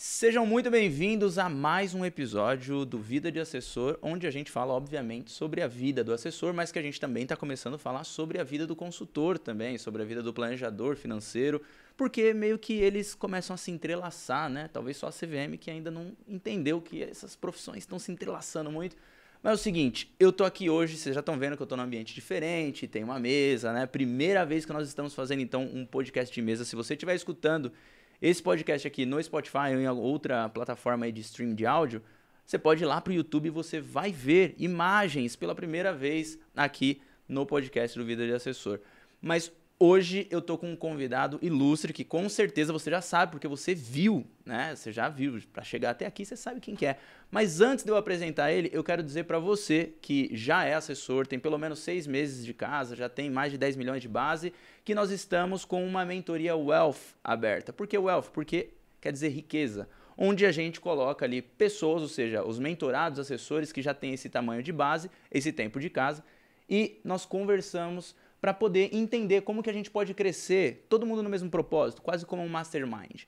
Sejam muito bem-vindos a mais um episódio do Vida de Assessor, onde a gente fala, obviamente, sobre a vida do assessor, mas que a gente também está começando a falar sobre a vida do consultor também, sobre a vida do planejador financeiro, porque meio que eles começam a se entrelaçar, né? Talvez só a CVM que ainda não entendeu que essas profissões estão se entrelaçando muito. Mas é o seguinte, eu tô aqui hoje, vocês já estão vendo que eu tô num ambiente diferente, tem uma mesa, né? Primeira vez que nós estamos fazendo então um podcast de mesa. Se você estiver escutando esse podcast aqui no Spotify ou em outra plataforma de stream de áudio, você pode ir lá para o YouTube e você vai ver imagens pela primeira vez aqui no podcast do Vida de Assessor. Mas Hoje eu tô com um convidado ilustre que com certeza você já sabe, porque você viu, né? Você já viu. Para chegar até aqui, você sabe quem que é. Mas antes de eu apresentar ele, eu quero dizer para você que já é assessor, tem pelo menos seis meses de casa, já tem mais de 10 milhões de base, que nós estamos com uma mentoria Wealth aberta. Por que Wealth? Porque quer dizer riqueza. Onde a gente coloca ali pessoas, ou seja, os mentorados, assessores que já têm esse tamanho de base, esse tempo de casa, e nós conversamos para poder entender como que a gente pode crescer, todo mundo no mesmo propósito, quase como um mastermind.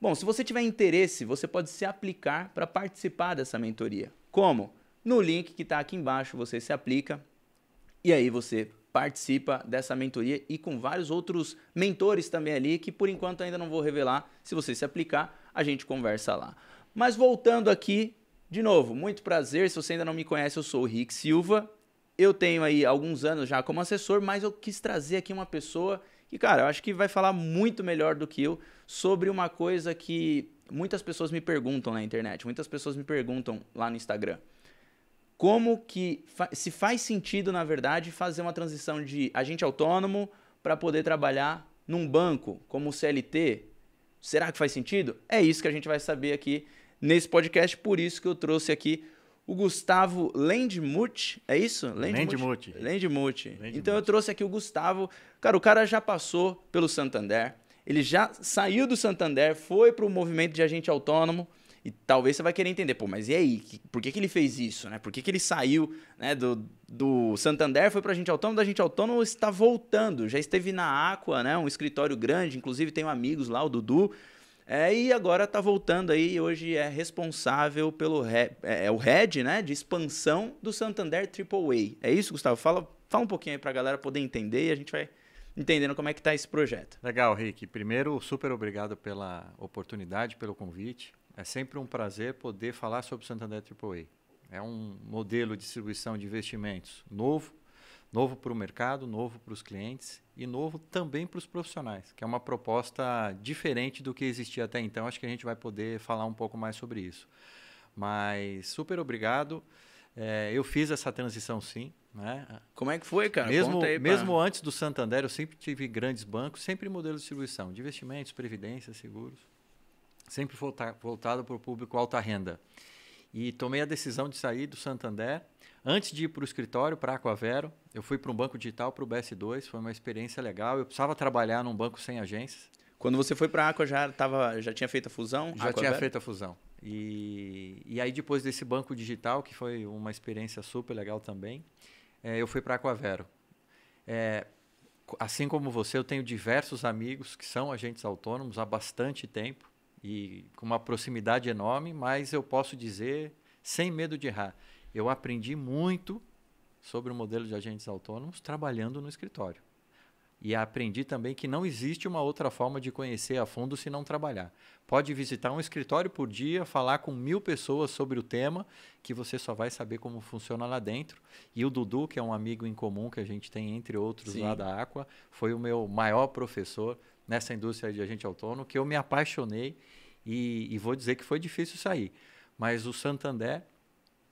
Bom, se você tiver interesse, você pode se aplicar para participar dessa mentoria. Como? No link que está aqui embaixo, você se aplica e aí você participa dessa mentoria e com vários outros mentores também ali que por enquanto ainda não vou revelar. Se você se aplicar, a gente conversa lá. Mas voltando aqui, de novo, muito prazer. Se você ainda não me conhece, eu sou o Rick Silva eu tenho aí alguns anos já como assessor, mas eu quis trazer aqui uma pessoa que, cara, eu acho que vai falar muito melhor do que eu sobre uma coisa que muitas pessoas me perguntam na internet, muitas pessoas me perguntam lá no Instagram. Como que fa se faz sentido, na verdade, fazer uma transição de agente autônomo para poder trabalhar num banco como o CLT? Será que faz sentido? É isso que a gente vai saber aqui nesse podcast, por isso que eu trouxe aqui o Gustavo Lendmuth, é isso? Lendmuth. Lendmuth. Então eu trouxe aqui o Gustavo. Cara, o cara já passou pelo Santander, ele já saiu do Santander, foi para o movimento de agente autônomo. E talvez você vai querer entender, pô, mas e aí? Por que, que ele fez isso, né? Por que, que ele saiu né, do, do Santander, foi para a gente autônomo, da gente autônomo está voltando. Já esteve na Aqua, né? Um escritório grande, inclusive tenho amigos lá, o Dudu, é, e agora está voltando aí, hoje é responsável pelo é, é, o head né, de expansão do Santander AAA. É isso, Gustavo? Fala, fala um pouquinho aí para a galera poder entender e a gente vai entendendo como é que está esse projeto. Legal, Rick. Primeiro, super obrigado pela oportunidade, pelo convite. É sempre um prazer poder falar sobre o Santander AAA. É um modelo de distribuição de investimentos novo, Novo para o mercado, novo para os clientes e novo também para os profissionais, que é uma proposta diferente do que existia até então. Acho que a gente vai poder falar um pouco mais sobre isso. Mas super obrigado. É, eu fiz essa transição sim. Né? Como é que foi, cara? Mesmo, aí, mesmo antes do Santander, eu sempre tive grandes bancos, sempre modelo de distribuição, de investimentos, previdência, seguros. Sempre voltado para o público alta renda. E tomei a decisão de sair do Santander Antes de ir para o escritório, para a Aquavero, eu fui para um banco digital, para o BS2, foi uma experiência legal. Eu precisava trabalhar num banco sem agências. Quando você foi para a Aqua, já, tava, já tinha feito a fusão? Já Aquavero? tinha feito a fusão. E, e aí, depois desse banco digital, que foi uma experiência super legal também, é, eu fui para a Aquavero. É, assim como você, eu tenho diversos amigos que são agentes autônomos há bastante tempo e com uma proximidade enorme, mas eu posso dizer, sem medo de errar, eu aprendi muito sobre o modelo de agentes autônomos trabalhando no escritório. E aprendi também que não existe uma outra forma de conhecer a fundo se não trabalhar. Pode visitar um escritório por dia, falar com mil pessoas sobre o tema, que você só vai saber como funciona lá dentro. E o Dudu, que é um amigo em comum que a gente tem, entre outros, Sim. lá da Aqua, foi o meu maior professor nessa indústria de agente autônomo, que eu me apaixonei e, e vou dizer que foi difícil sair. Mas o Santander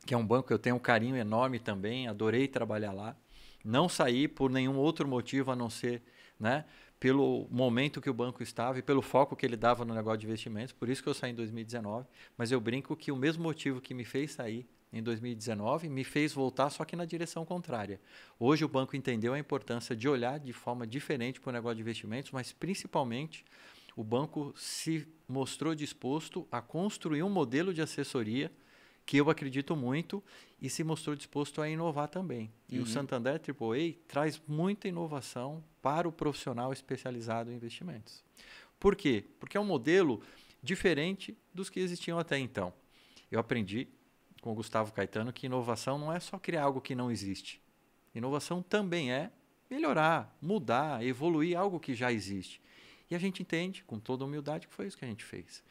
que é um banco que eu tenho um carinho enorme também, adorei trabalhar lá. Não saí por nenhum outro motivo a não ser né, pelo momento que o banco estava e pelo foco que ele dava no negócio de investimentos, por isso que eu saí em 2019. Mas eu brinco que o mesmo motivo que me fez sair em 2019 me fez voltar, só que na direção contrária. Hoje o banco entendeu a importância de olhar de forma diferente para o negócio de investimentos, mas principalmente o banco se mostrou disposto a construir um modelo de assessoria que eu acredito muito e se mostrou disposto a inovar também. E uhum. o Santander AAA traz muita inovação para o profissional especializado em investimentos. Por quê? Porque é um modelo diferente dos que existiam até então. Eu aprendi com o Gustavo Caetano que inovação não é só criar algo que não existe. Inovação também é melhorar, mudar, evoluir algo que já existe. E a gente entende, com toda humildade, que foi isso que a gente fez.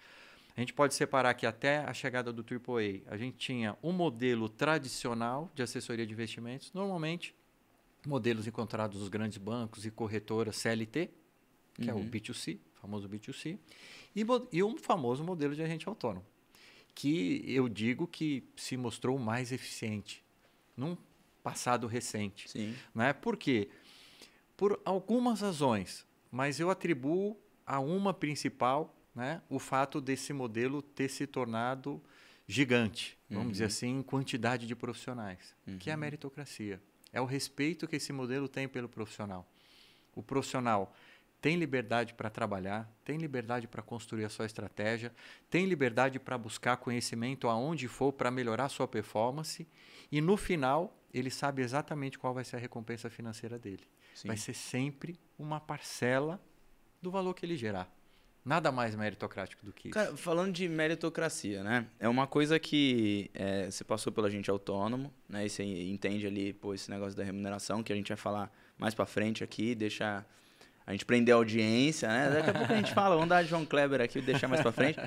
A gente pode separar que até a chegada do AAA, a gente tinha um modelo tradicional de assessoria de investimentos, normalmente modelos encontrados nos grandes bancos e corretoras CLT, que uhum. é o uhum. B2C, famoso B2C, e, e um famoso modelo de agente autônomo, que eu digo que se mostrou mais eficiente num passado recente. Sim. Né? Por quê? Por algumas razões, mas eu atribuo a uma principal né, o fato desse modelo ter se tornado gigante, vamos uhum. dizer assim, em quantidade de profissionais, uhum. que é a uhum. meritocracia. É o respeito que esse modelo tem pelo profissional. O profissional tem liberdade para trabalhar, tem liberdade para construir a sua estratégia, tem liberdade para buscar conhecimento aonde for para melhorar a sua performance e no final ele sabe exatamente qual vai ser a recompensa financeira dele. Sim. Vai ser sempre uma parcela do valor que ele gerar. Nada mais meritocrático do que isso. Cara, falando de meritocracia, né? É uma coisa que é, você passou pela gente autônomo, né? E você entende ali, pô, esse negócio da remuneração, que a gente vai falar mais pra frente aqui, deixa a gente prender a audiência, né? Daqui a pouco a gente fala, vamos dar João Kleber aqui e deixar mais pra frente.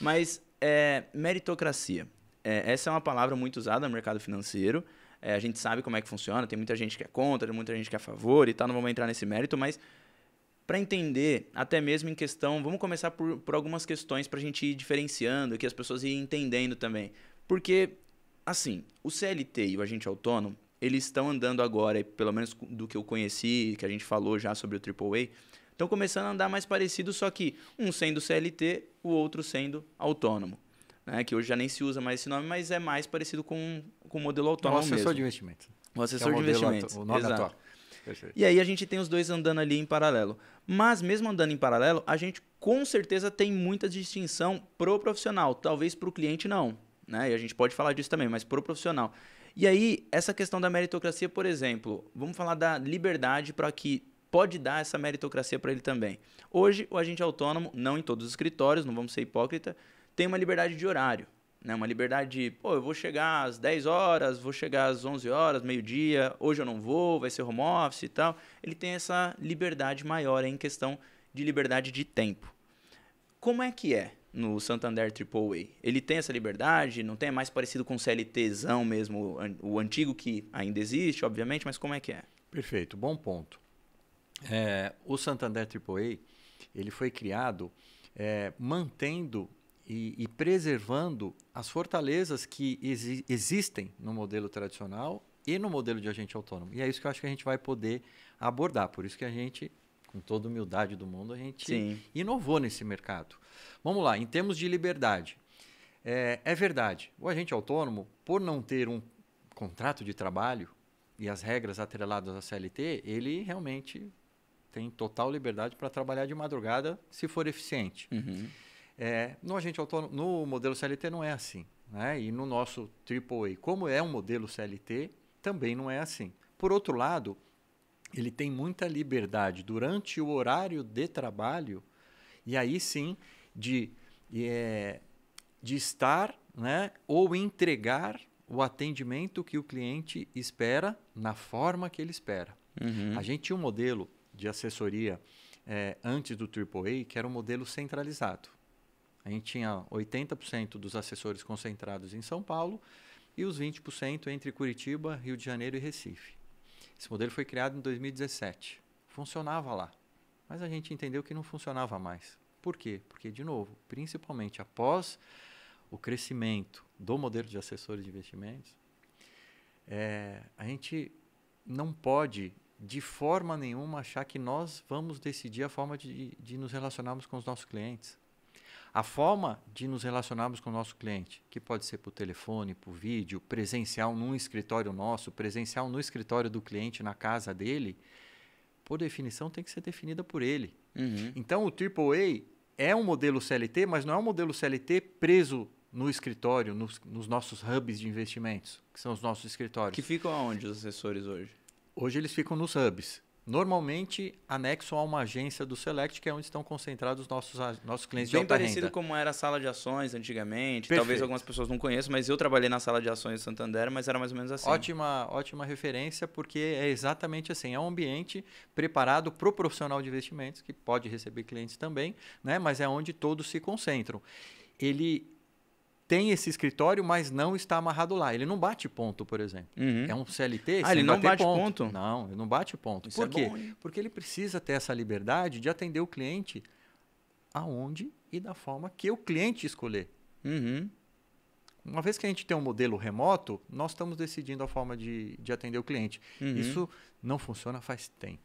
Mas é, meritocracia. É, essa é uma palavra muito usada no mercado financeiro. É, a gente sabe como é que funciona, tem muita gente que é contra, muita gente que é a favor e tal, não vamos entrar nesse mérito, mas para entender, até mesmo em questão, vamos começar por, por algumas questões para a gente ir diferenciando, que as pessoas irem entendendo também. Porque, assim, o CLT e o agente autônomo, eles estão andando agora, pelo menos do que eu conheci, que a gente falou já sobre o AAA, estão começando a andar mais parecido, só que um sendo CLT, o outro sendo autônomo. Né? Que hoje já nem se usa mais esse nome, mas é mais parecido com, com o modelo é autônomo. O assessor mesmo. de investimento. O assessor é o de investimentos. o nome Exato. atual. E aí a gente tem os dois andando ali em paralelo. Mas mesmo andando em paralelo, a gente com certeza tem muita distinção pro profissional, talvez pro cliente não, né? E a gente pode falar disso também, mas pro profissional. E aí, essa questão da meritocracia, por exemplo, vamos falar da liberdade para que pode dar essa meritocracia para ele também. Hoje, o agente autônomo, não em todos os escritórios, não vamos ser hipócrita, tem uma liberdade de horário. Né? Uma liberdade de, pô, eu vou chegar às 10 horas, vou chegar às 11 horas, meio-dia, hoje eu não vou, vai ser home office e tal. Ele tem essa liberdade maior é em questão de liberdade de tempo. Como é que é no Santander AAA? Ele tem essa liberdade? Não tem? É mais parecido com o CLTzão mesmo, o antigo que ainda existe, obviamente, mas como é que é? Perfeito, bom ponto. É, o Santander AAA, ele foi criado é, mantendo e, e preservando as fortalezas que exi existem no modelo tradicional e no modelo de agente autônomo. E é isso que eu acho que a gente vai poder abordar. Por isso que a gente, com toda humildade do mundo, a gente Sim. inovou nesse mercado. Vamos lá, em termos de liberdade. É, é, verdade, o agente autônomo, por não ter um contrato de trabalho e as regras atreladas à CLT, ele realmente tem total liberdade para trabalhar de madrugada se for eficiente. Uhum. É, no agente autônomo, no modelo CLT não é assim. Né? E no nosso AAA, como é um modelo CLT, também não é assim. Por outro lado, ele tem muita liberdade durante o horário de trabalho, e aí sim de, é, de estar né, ou entregar o atendimento que o cliente espera na forma que ele espera. Uhum. A gente tinha um modelo de assessoria é, antes do AAA que era um modelo centralizado. A gente tinha 80% dos assessores concentrados em São Paulo e os 20% entre Curitiba, Rio de Janeiro e Recife. Esse modelo foi criado em 2017. Funcionava lá, mas a gente entendeu que não funcionava mais. Por quê? Porque, de novo, principalmente após o crescimento do modelo de assessores de investimentos, é, a gente não pode, de forma nenhuma, achar que nós vamos decidir a forma de, de nos relacionarmos com os nossos clientes a forma de nos relacionarmos com o nosso cliente, que pode ser por telefone, por vídeo, presencial num escritório nosso, presencial no escritório do cliente, na casa dele, por definição tem que ser definida por ele. Uhum. Então o AAA é um modelo CLT, mas não é um modelo CLT preso no escritório, nos, nos nossos hubs de investimentos, que são os nossos escritórios. Que ficam aonde os assessores hoje? Hoje eles ficam nos hubs normalmente anexo a uma agência do Select, que é onde estão concentrados nossos, nossos clientes Bem de alta parecido com como era a sala de ações antigamente. Perfeito. Talvez algumas pessoas não conheçam, mas eu trabalhei na sala de ações de Santander, mas era mais ou menos assim. Ótima, ótima referência, porque é exatamente assim. É um ambiente preparado para o profissional de investimentos, que pode receber clientes também, né? mas é onde todos se concentram. Ele tem esse escritório, mas não está amarrado lá. Ele não bate ponto, por exemplo. Uhum. É um CLT. Ah, ele não bate ponto. ponto. Não, ele não bate ponto. Isso por é quê? Bom, Porque ele precisa ter essa liberdade de atender o cliente aonde e da forma que o cliente escolher. Uhum. Uma vez que a gente tem um modelo remoto, nós estamos decidindo a forma de, de atender o cliente. Uhum. Isso não funciona faz tempo.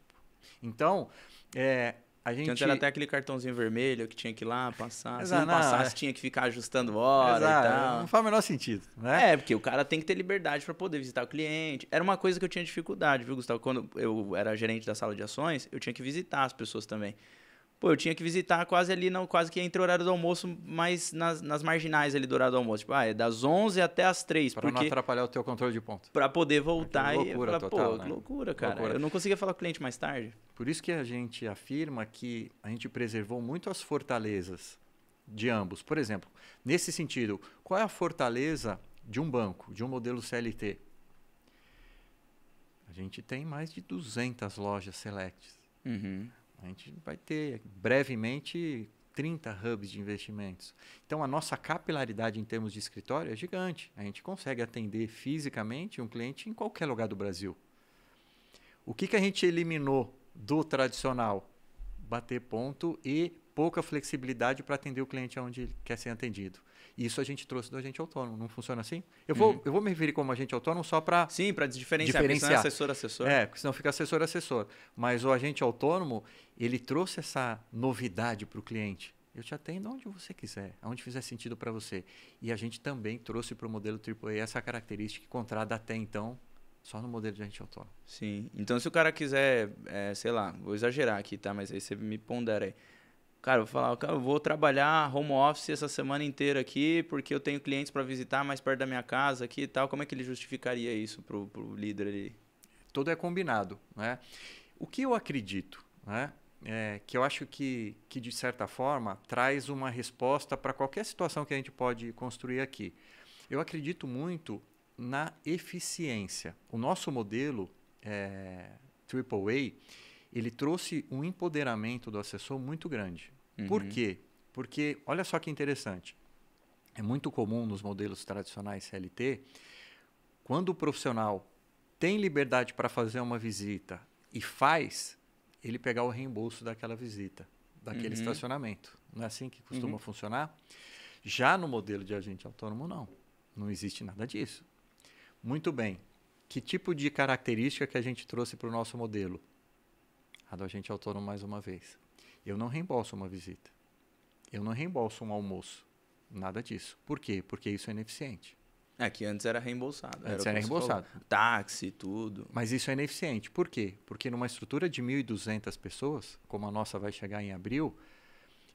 Então, é, a gente... era até aquele cartãozinho vermelho que tinha que ir lá passar. Exato, se não passasse, não, tinha que ficar ajustando hora Exato, e tal. Não faz o menor sentido, né? É, porque o cara tem que ter liberdade para poder visitar o cliente. Era uma coisa que eu tinha dificuldade, viu, Gustavo? Quando eu era gerente da sala de ações, eu tinha que visitar as pessoas também. Pô, eu tinha que visitar quase ali, não, quase que entre o horário do almoço, mas nas, nas marginais ali do horário do almoço. Tipo, ah, é das 11 até as 3. Pra porque... não atrapalhar o teu controle de ponto. Pra poder voltar é que loucura e... Falar, total, Pô, né? loucura, cara. Loucura. Eu não conseguia falar com o cliente mais tarde. Por isso que a gente afirma que a gente preservou muito as fortalezas de ambos. Por exemplo, nesse sentido, qual é a fortaleza de um banco, de um modelo CLT? A gente tem mais de 200 lojas selects. Uhum. A gente vai ter brevemente 30 hubs de investimentos. Então, a nossa capilaridade em termos de escritório é gigante. A gente consegue atender fisicamente um cliente em qualquer lugar do Brasil. O que, que a gente eliminou do tradicional? Bater ponto e pouca flexibilidade para atender o cliente onde ele quer ser atendido. Isso a gente trouxe do agente autônomo, não funciona assim? Eu vou, uhum. eu vou me referir como agente autônomo só para. Sim, para diferenciar, é diferenciar. É assessor, assessor. É, porque senão fica assessor, assessor. Mas o agente autônomo, ele trouxe essa novidade para o cliente. Eu te atendo onde você quiser, aonde fizer sentido para você. E a gente também trouxe para o modelo AAA essa característica que até então só no modelo de agente autônomo. Sim. Então, se o cara quiser, é, sei lá, vou exagerar aqui, tá? Mas aí você me pondera aí. Cara, eu vou cara, eu vou trabalhar home office essa semana inteira aqui, porque eu tenho clientes para visitar mais perto da minha casa aqui e tal. Como é que ele justificaria isso para o líder ali? Tudo é combinado, né? O que eu acredito, né? É, que eu acho que, que, de certa forma, traz uma resposta para qualquer situação que a gente pode construir aqui. Eu acredito muito na eficiência. O nosso modelo é, eh, AAA, ele trouxe um empoderamento do assessor muito grande. Uhum. Por quê? Porque, olha só que interessante, é muito comum nos modelos tradicionais CLT, quando o profissional tem liberdade para fazer uma visita e faz, ele pegar o reembolso daquela visita, daquele uhum. estacionamento. Não é assim que costuma uhum. funcionar? Já no modelo de agente autônomo, não. Não existe nada disso. Muito bem. Que tipo de característica que a gente trouxe para o nosso modelo? a do agente autônomo mais uma vez. Eu não reembolso uma visita. Eu não reembolso um almoço. Nada disso. Por quê? Porque isso é ineficiente. É, que antes era reembolsado. Antes era, era reembolsado. Táxi, tudo. Mas isso é ineficiente. Por quê? Porque numa estrutura de 1.200 pessoas, como a nossa vai chegar em abril,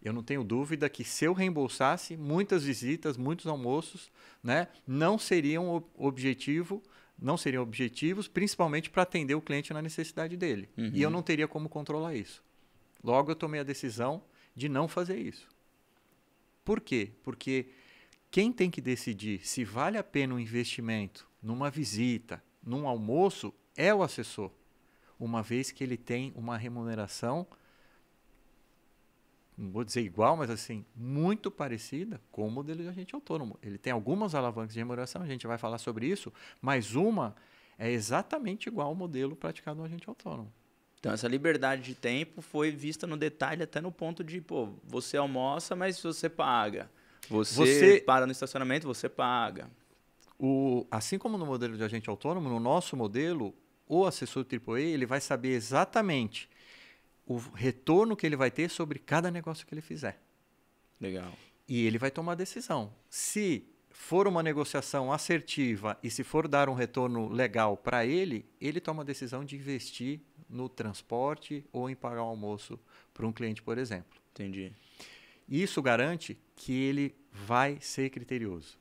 eu não tenho dúvida que se eu reembolsasse, muitas visitas, muitos almoços, né, não seriam o objetivo não seriam objetivos, principalmente para atender o cliente na necessidade dele. Uhum. E eu uhum. não teria como controlar isso. Logo, eu tomei a decisão de não fazer isso. Por quê? Porque quem tem que decidir se vale a pena um investimento numa visita, num almoço, é o assessor, uma vez que ele tem uma remuneração não vou dizer igual, mas assim, muito parecida com o modelo de agente autônomo. Ele tem algumas alavancas de remuneração, a gente vai falar sobre isso, mas uma é exatamente igual ao modelo praticado no agente autônomo. Então, essa liberdade de tempo foi vista no detalhe até no ponto de, pô, você almoça, mas você paga. Você, você para no estacionamento, você paga. O, assim como no modelo de agente autônomo, no nosso modelo, o assessor AAA ele vai saber exatamente o retorno que ele vai ter sobre cada negócio que ele fizer. Legal. E ele vai tomar a decisão. Se for uma negociação assertiva e se for dar um retorno legal para ele, ele toma a decisão de investir no transporte ou em pagar o um almoço para um cliente, por exemplo. Entendi. Isso garante que ele vai ser criterioso.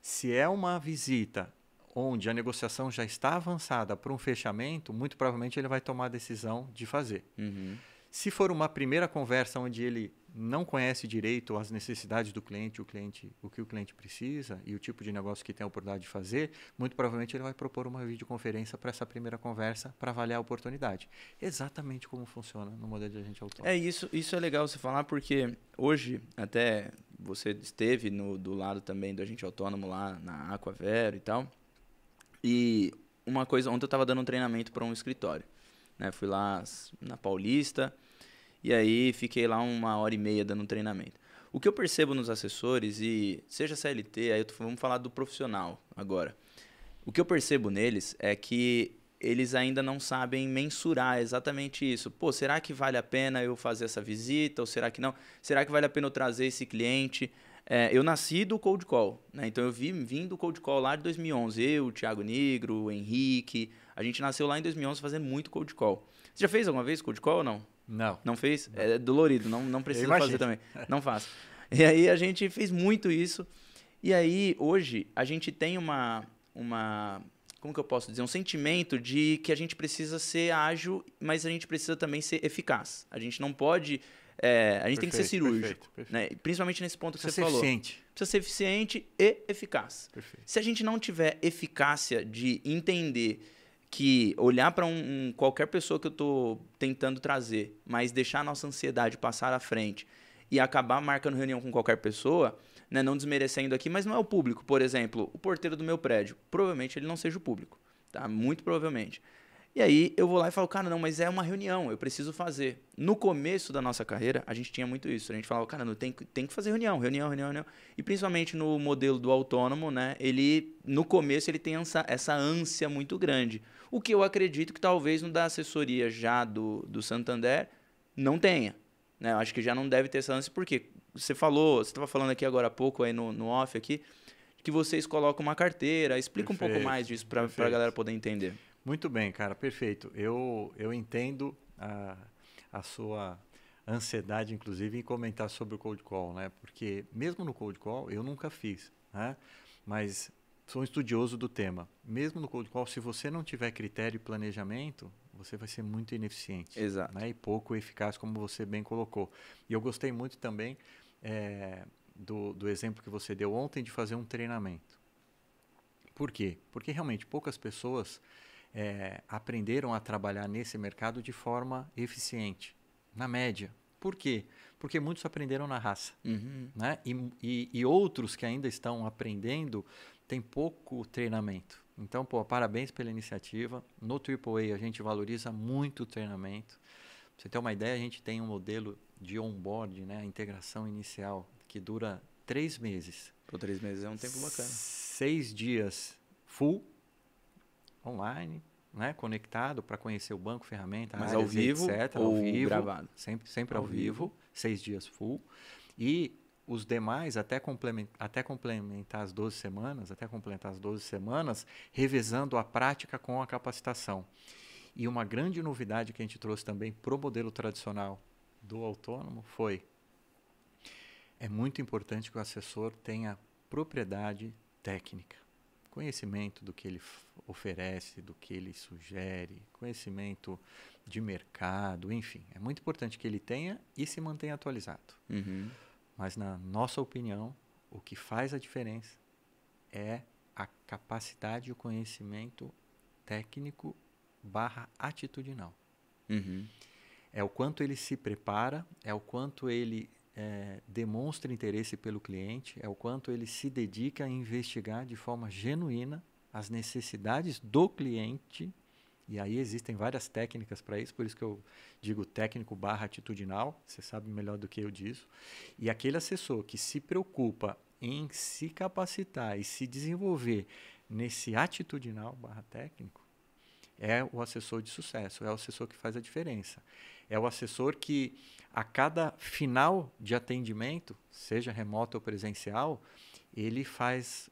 Se é uma visita onde a negociação já está avançada para um fechamento, muito provavelmente ele vai tomar a decisão de fazer. Uhum. Se for uma primeira conversa onde ele não conhece direito as necessidades do cliente, o cliente, o que o cliente precisa e o tipo de negócio que tem a oportunidade de fazer, muito provavelmente ele vai propor uma videoconferência para essa primeira conversa para avaliar a oportunidade. Exatamente como funciona no modelo de agente autônomo. É isso, isso é legal você falar porque hoje até você esteve no, do lado também do agente autônomo lá na Aquavero e tal. E uma coisa, ontem eu estava dando um treinamento para um escritório. Né? Fui lá na Paulista e aí fiquei lá uma hora e meia dando um treinamento. O que eu percebo nos assessores, e seja CLT, aí tô, vamos falar do profissional agora. O que eu percebo neles é que eles ainda não sabem mensurar exatamente isso. Pô, será que vale a pena eu fazer essa visita ou será que não? Será que vale a pena eu trazer esse cliente? É, eu nasci do Cold Call, né? Então eu vim, vim do Cold Call lá de 2011. Eu, o Thiago Negro, o Henrique. A gente nasceu lá em 2011 fazendo muito Cold Call. Você já fez alguma vez Cold Call ou não? Não. Não fez? Não. É dolorido, não, não precisa fazer também. Não faço. E aí a gente fez muito isso. E aí hoje a gente tem uma... uma como que eu posso dizer? Um sentimento de que a gente precisa ser ágil, mas a gente precisa também ser eficaz. A gente não pode é, a gente perfeito, tem que ser cirúrgico. Perfeito, perfeito. Né? Principalmente nesse ponto que Precisa você falou. Eficiente. Precisa ser eficiente e eficaz. Se a gente não tiver eficácia de entender que olhar para um, um, qualquer pessoa que eu estou tentando trazer, mas deixar a nossa ansiedade passar à frente e acabar marcando reunião com qualquer pessoa, né? não desmerecendo aqui, mas não é o público. Por exemplo, o porteiro do meu prédio. Provavelmente ele não seja o público. Tá? Muito provavelmente. E aí eu vou lá e falo, cara, não, mas é uma reunião, eu preciso fazer. No começo da nossa carreira, a gente tinha muito isso. A gente falava, cara, não, tem, tem que fazer reunião, reunião, reunião, reunião. E principalmente no modelo do autônomo, né? Ele, no começo, ele tem essa, essa ânsia muito grande. O que eu acredito que talvez no da assessoria já do, do Santander não tenha. Né? Eu acho que já não deve ter essa ânsia, porque você falou, você estava falando aqui agora há pouco, aí no, no off aqui, que vocês colocam uma carteira. Explica Perfeito. um pouco mais disso para a galera poder entender. Muito bem, cara, perfeito. Eu, eu entendo a, a sua ansiedade, inclusive, em comentar sobre o cold call, né? Porque mesmo no cold call, eu nunca fiz, né? Mas sou um estudioso do tema. Mesmo no cold call, se você não tiver critério e planejamento, você vai ser muito ineficiente. Exato. Né? E pouco eficaz, como você bem colocou. E eu gostei muito também é, do, do exemplo que você deu ontem de fazer um treinamento. Por quê? Porque realmente poucas pessoas é, aprenderam a trabalhar nesse mercado de forma eficiente, na média. Por quê? Porque muitos aprenderam na raça. Uhum. Né? E, e, e, outros que ainda estão aprendendo têm pouco treinamento. Então, pô, parabéns pela iniciativa. No AAA a gente valoriza muito o treinamento. Pra você ter uma ideia, a gente tem um modelo de onboard, né? a integração inicial, que dura três meses. Por três meses é um tempo bacana. Seis dias full online, né, conectado para conhecer o banco, ferramenta, Mas áreas, ao vivo, etc. Ou ao vivo, gravado? Sempre, sempre ao, ao vivo, vivo, seis dias full. E os demais, até complementar, até complementar as 12 semanas, até completar as 12 semanas, revezando a prática com a capacitação. E uma grande novidade que a gente trouxe também para o modelo tradicional do autônomo foi é muito importante que o assessor tenha propriedade técnica conhecimento do que ele oferece, do que ele sugere, conhecimento de mercado, enfim. É muito importante que ele tenha e se mantenha atualizado. Uhum. Mas, na nossa opinião, o que faz a diferença é a capacidade e o conhecimento técnico barra atitudinal. Uhum. É o quanto ele se prepara, é o quanto ele é, demonstra interesse pelo cliente, é o quanto ele se dedica a investigar de forma genuína as necessidades do cliente. E aí existem várias técnicas para isso, por isso que eu digo técnico barra atitudinal, você sabe melhor do que eu disso. E aquele assessor que se preocupa em se capacitar e se desenvolver nesse atitudinal barra técnico, é o assessor de sucesso, é o assessor que faz a diferença. É o assessor que, a cada final de atendimento, seja remoto ou presencial, ele faz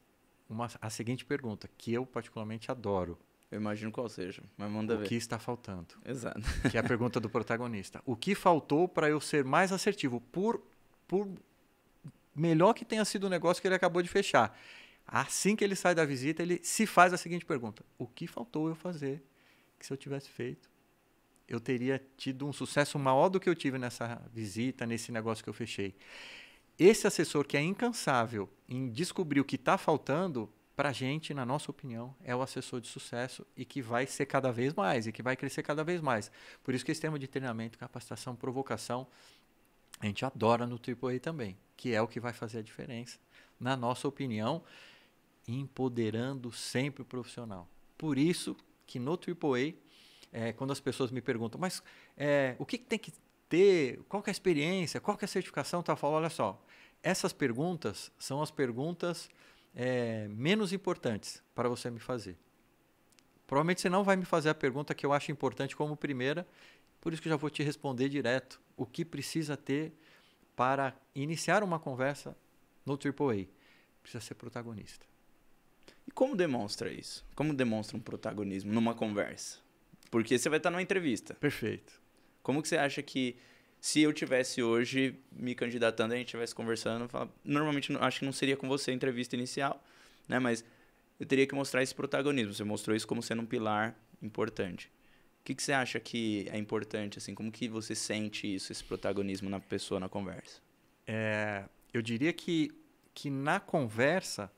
uma, a seguinte pergunta, que eu particularmente adoro. Eu imagino qual seja, mas manda o ver. O que está faltando? Exato. Que é a pergunta do protagonista. O que faltou para eu ser mais assertivo? Por, por melhor que tenha sido o negócio que ele acabou de fechar. Assim que ele sai da visita, ele se faz a seguinte pergunta: O que faltou eu fazer que se eu tivesse feito, eu teria tido um sucesso maior do que eu tive nessa visita, nesse negócio que eu fechei. Esse assessor que é incansável em descobrir o que está faltando, para a gente, na nossa opinião, é o assessor de sucesso e que vai ser cada vez mais e que vai crescer cada vez mais. Por isso que esse tema de treinamento, capacitação, provocação, a gente adora no AAA também, que é o que vai fazer a diferença, na nossa opinião, empoderando sempre o profissional. Por isso que no AAA, é, quando as pessoas me perguntam, mas é, o que, que, tem que ter, qual que é a experiência, qual que é a certificação, tá, eu falo, olha só, essas perguntas são as perguntas é, menos importantes para você me fazer. Provavelmente você não vai me fazer a pergunta que eu acho importante como primeira, por isso que eu já vou te responder direto o que precisa ter para iniciar uma conversa no AAA. Precisa ser protagonista. E como demonstra isso? Como demonstra um protagonismo numa conversa? Porque você vai estar numa entrevista. Perfeito. Como que você acha que se eu tivesse hoje me candidatando, a gente estivesse conversando, normalmente acho que não seria com você a entrevista inicial, né? Mas eu teria que mostrar esse protagonismo. Você mostrou isso como sendo um pilar importante. O que, que você acha que é importante, assim? Como que você sente isso, esse protagonismo na pessoa, na conversa? É, eu diria que, que na conversa,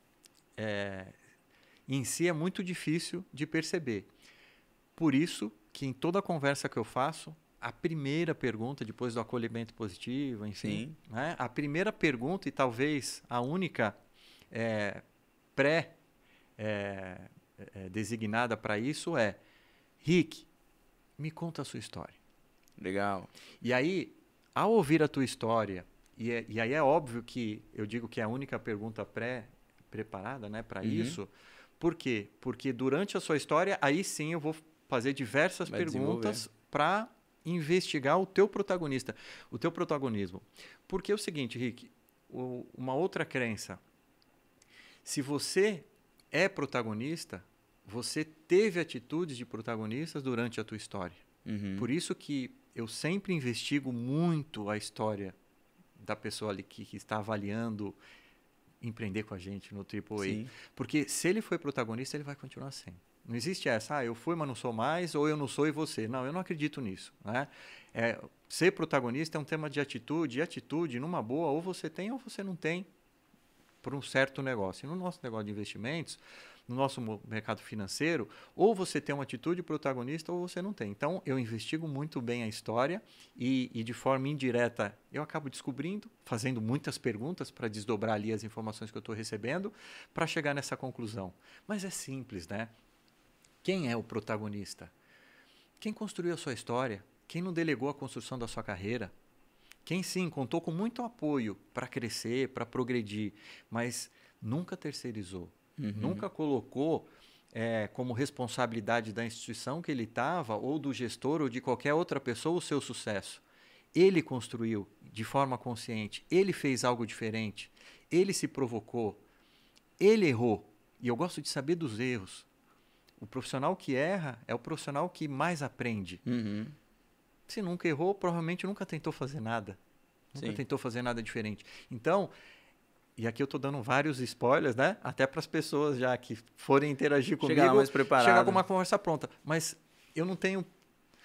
é, em si é muito difícil de perceber. Por isso que em toda a conversa que eu faço, a primeira pergunta, depois do acolhimento positivo, enfim, né? a primeira pergunta e talvez a única é, pré é, é, designada para isso é: Rick, me conta a sua história. Legal. E aí, ao ouvir a tua história, e, é, e aí é óbvio que eu digo que é a única pergunta pré-preparada né, para uhum. isso, por quê? Porque durante a sua história, aí sim eu vou fazer diversas Vai perguntas para investigar o teu protagonista, o teu protagonismo. Porque é o seguinte, Rick, uma outra crença. Se você é protagonista, você teve atitudes de protagonistas durante a tua história. Uhum. Por isso que eu sempre investigo muito a história da pessoa ali que, que está avaliando empreender com a gente no AAA. Sim. Porque se ele foi protagonista, ele vai continuar sendo. Não existe essa, ah, eu fui, mas não sou mais, ou eu não sou e você. Não, eu não acredito nisso. Né? É, ser protagonista é um tema de atitude, e atitude, numa boa, ou você tem ou você não tem para um certo negócio. E no nosso negócio de investimentos, no nosso mercado financeiro, ou você tem uma atitude protagonista ou você não tem. Então, eu investigo muito bem a história e, e de forma indireta, eu acabo descobrindo, fazendo muitas perguntas para desdobrar ali as informações que eu estou recebendo, para chegar nessa conclusão. Mas é simples, né? Quem é o protagonista? Quem construiu a sua história? Quem não delegou a construção da sua carreira? Quem sim contou com muito apoio para crescer, para progredir, mas nunca terceirizou Uhum. Nunca colocou é, como responsabilidade da instituição que ele estava, ou do gestor, ou de qualquer outra pessoa, o seu sucesso. Ele construiu de forma consciente, ele fez algo diferente, ele se provocou, ele errou. E eu gosto de saber dos erros. O profissional que erra é o profissional que mais aprende. Uhum. Se nunca errou, provavelmente nunca tentou fazer nada. Nunca Sim. tentou fazer nada diferente. Então, e aqui eu tô dando vários spoilers, né? Até para as pessoas já que forem interagir comigo, chegar mais preparado. chegar com uma conversa pronta. Mas eu não tenho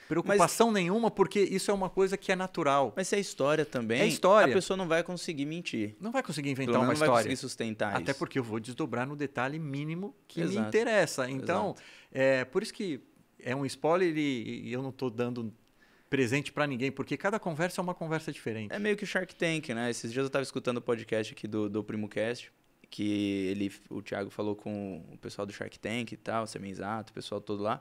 preocupação mas, nenhuma, porque isso é uma coisa que é natural. Mas se é história também, é história. a pessoa não vai conseguir mentir. Não vai conseguir inventar uma não história. Não vai conseguir sustentar Até isso. porque eu vou desdobrar no detalhe mínimo que Exato. me interessa. Então, é, por isso que é um spoiler e, e eu não estou dando presente para ninguém, porque cada conversa é uma conversa diferente. É meio que o Shark Tank, né? Esses dias eu estava escutando o podcast aqui do, do PrimoCast, que ele, o Thiago falou com o pessoal do Shark Tank e tal, exato, o pessoal todo lá.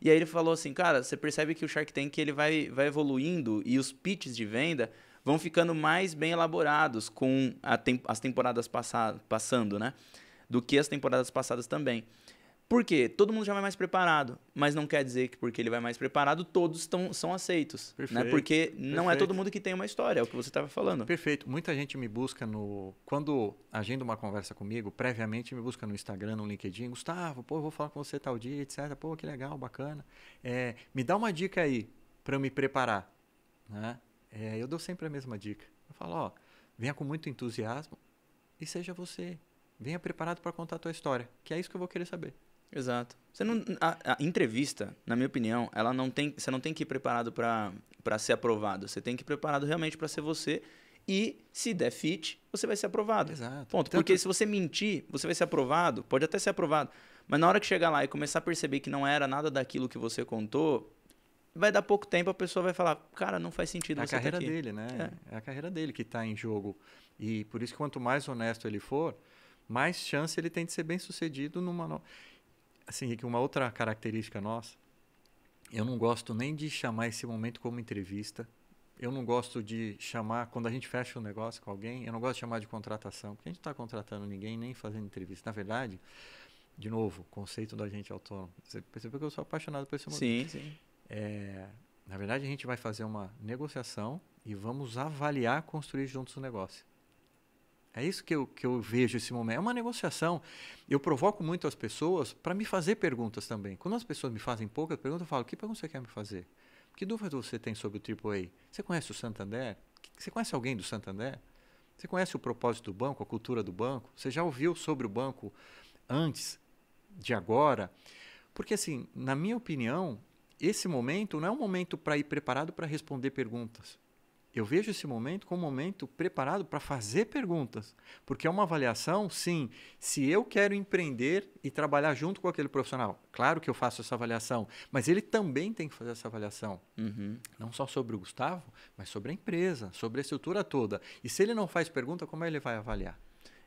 E aí ele falou assim, cara, você percebe que o Shark Tank ele vai, vai evoluindo e os pitches de venda vão ficando mais bem elaborados com tem, as temporadas passa, passando, né? Do que as temporadas passadas também. Por quê? Todo mundo já vai mais preparado, mas não quer dizer que porque ele vai mais preparado, todos tão, são aceitos. Né? Perfeito, né? Porque não é todo mundo que tem uma história, é o que você estava falando. Perfeito. Muita gente me busca no. Quando agenda uma conversa comigo, previamente me busca no Instagram, no LinkedIn, Gustavo, pô, eu vou falar com você tal dia, etc. Pô, que legal, bacana. É, me dá uma dica aí para eu me preparar. Né? É, eu dou sempre a mesma dica. Eu falo, ó, venha com muito entusiasmo e seja você. Venha preparado para contar a tua história, que é isso que eu vou querer saber. Exato. Você não, a, a, entrevista, na minha opinião, ela não tem, você não tem que ir preparado para ser aprovado. Você tem que ir preparado realmente para ser você. E se der fit, você vai ser aprovado. Exato. Ponto. Porque se você mentir, você vai ser aprovado. Pode até ser aprovado. Mas na hora que chegar lá e começar a perceber que não era nada daquilo que você contou, vai dar pouco tempo, a pessoa vai falar, cara, não faz sentido é a tá carreira tá dele, né? É. é. a carreira dele que está em jogo. E por isso que quanto mais honesto ele for, mais chance ele tem de ser bem sucedido numa... No assim, que uma outra característica nossa, eu não gosto nem de chamar esse momento como entrevista. Eu não gosto de chamar, quando a gente fecha um negócio com alguém, eu não gosto de chamar de contratação, porque a gente não está contratando ninguém, nem fazendo entrevista. Na verdade, de novo, conceito da gente autônomo. Você percebeu que eu sou apaixonado por esse momento Sim, sim. É, na verdade, a gente vai fazer uma negociação e vamos avaliar construir juntos o negócio. É isso que eu, que eu vejo esse momento. É uma negociação. Eu provoco muito as pessoas para me fazer perguntas também. Quando as pessoas me fazem poucas perguntas, eu falo: que pergunta você quer me fazer? Que dúvida você tem sobre o AAA? Você conhece o Santander? Você conhece alguém do Santander? Você conhece o propósito do banco, a cultura do banco? Você já ouviu sobre o banco antes de agora? Porque, assim, na minha opinião, esse momento não é um momento para ir preparado para responder perguntas eu vejo esse momento como um momento preparado para fazer perguntas, porque é uma avaliação, sim, se eu quero empreender e trabalhar junto com aquele profissional, claro que eu faço essa avaliação, mas ele também tem que fazer essa avaliação, uhum. não só sobre o Gustavo, mas sobre a empresa, sobre a estrutura toda. E se ele não faz pergunta, como ele vai avaliar?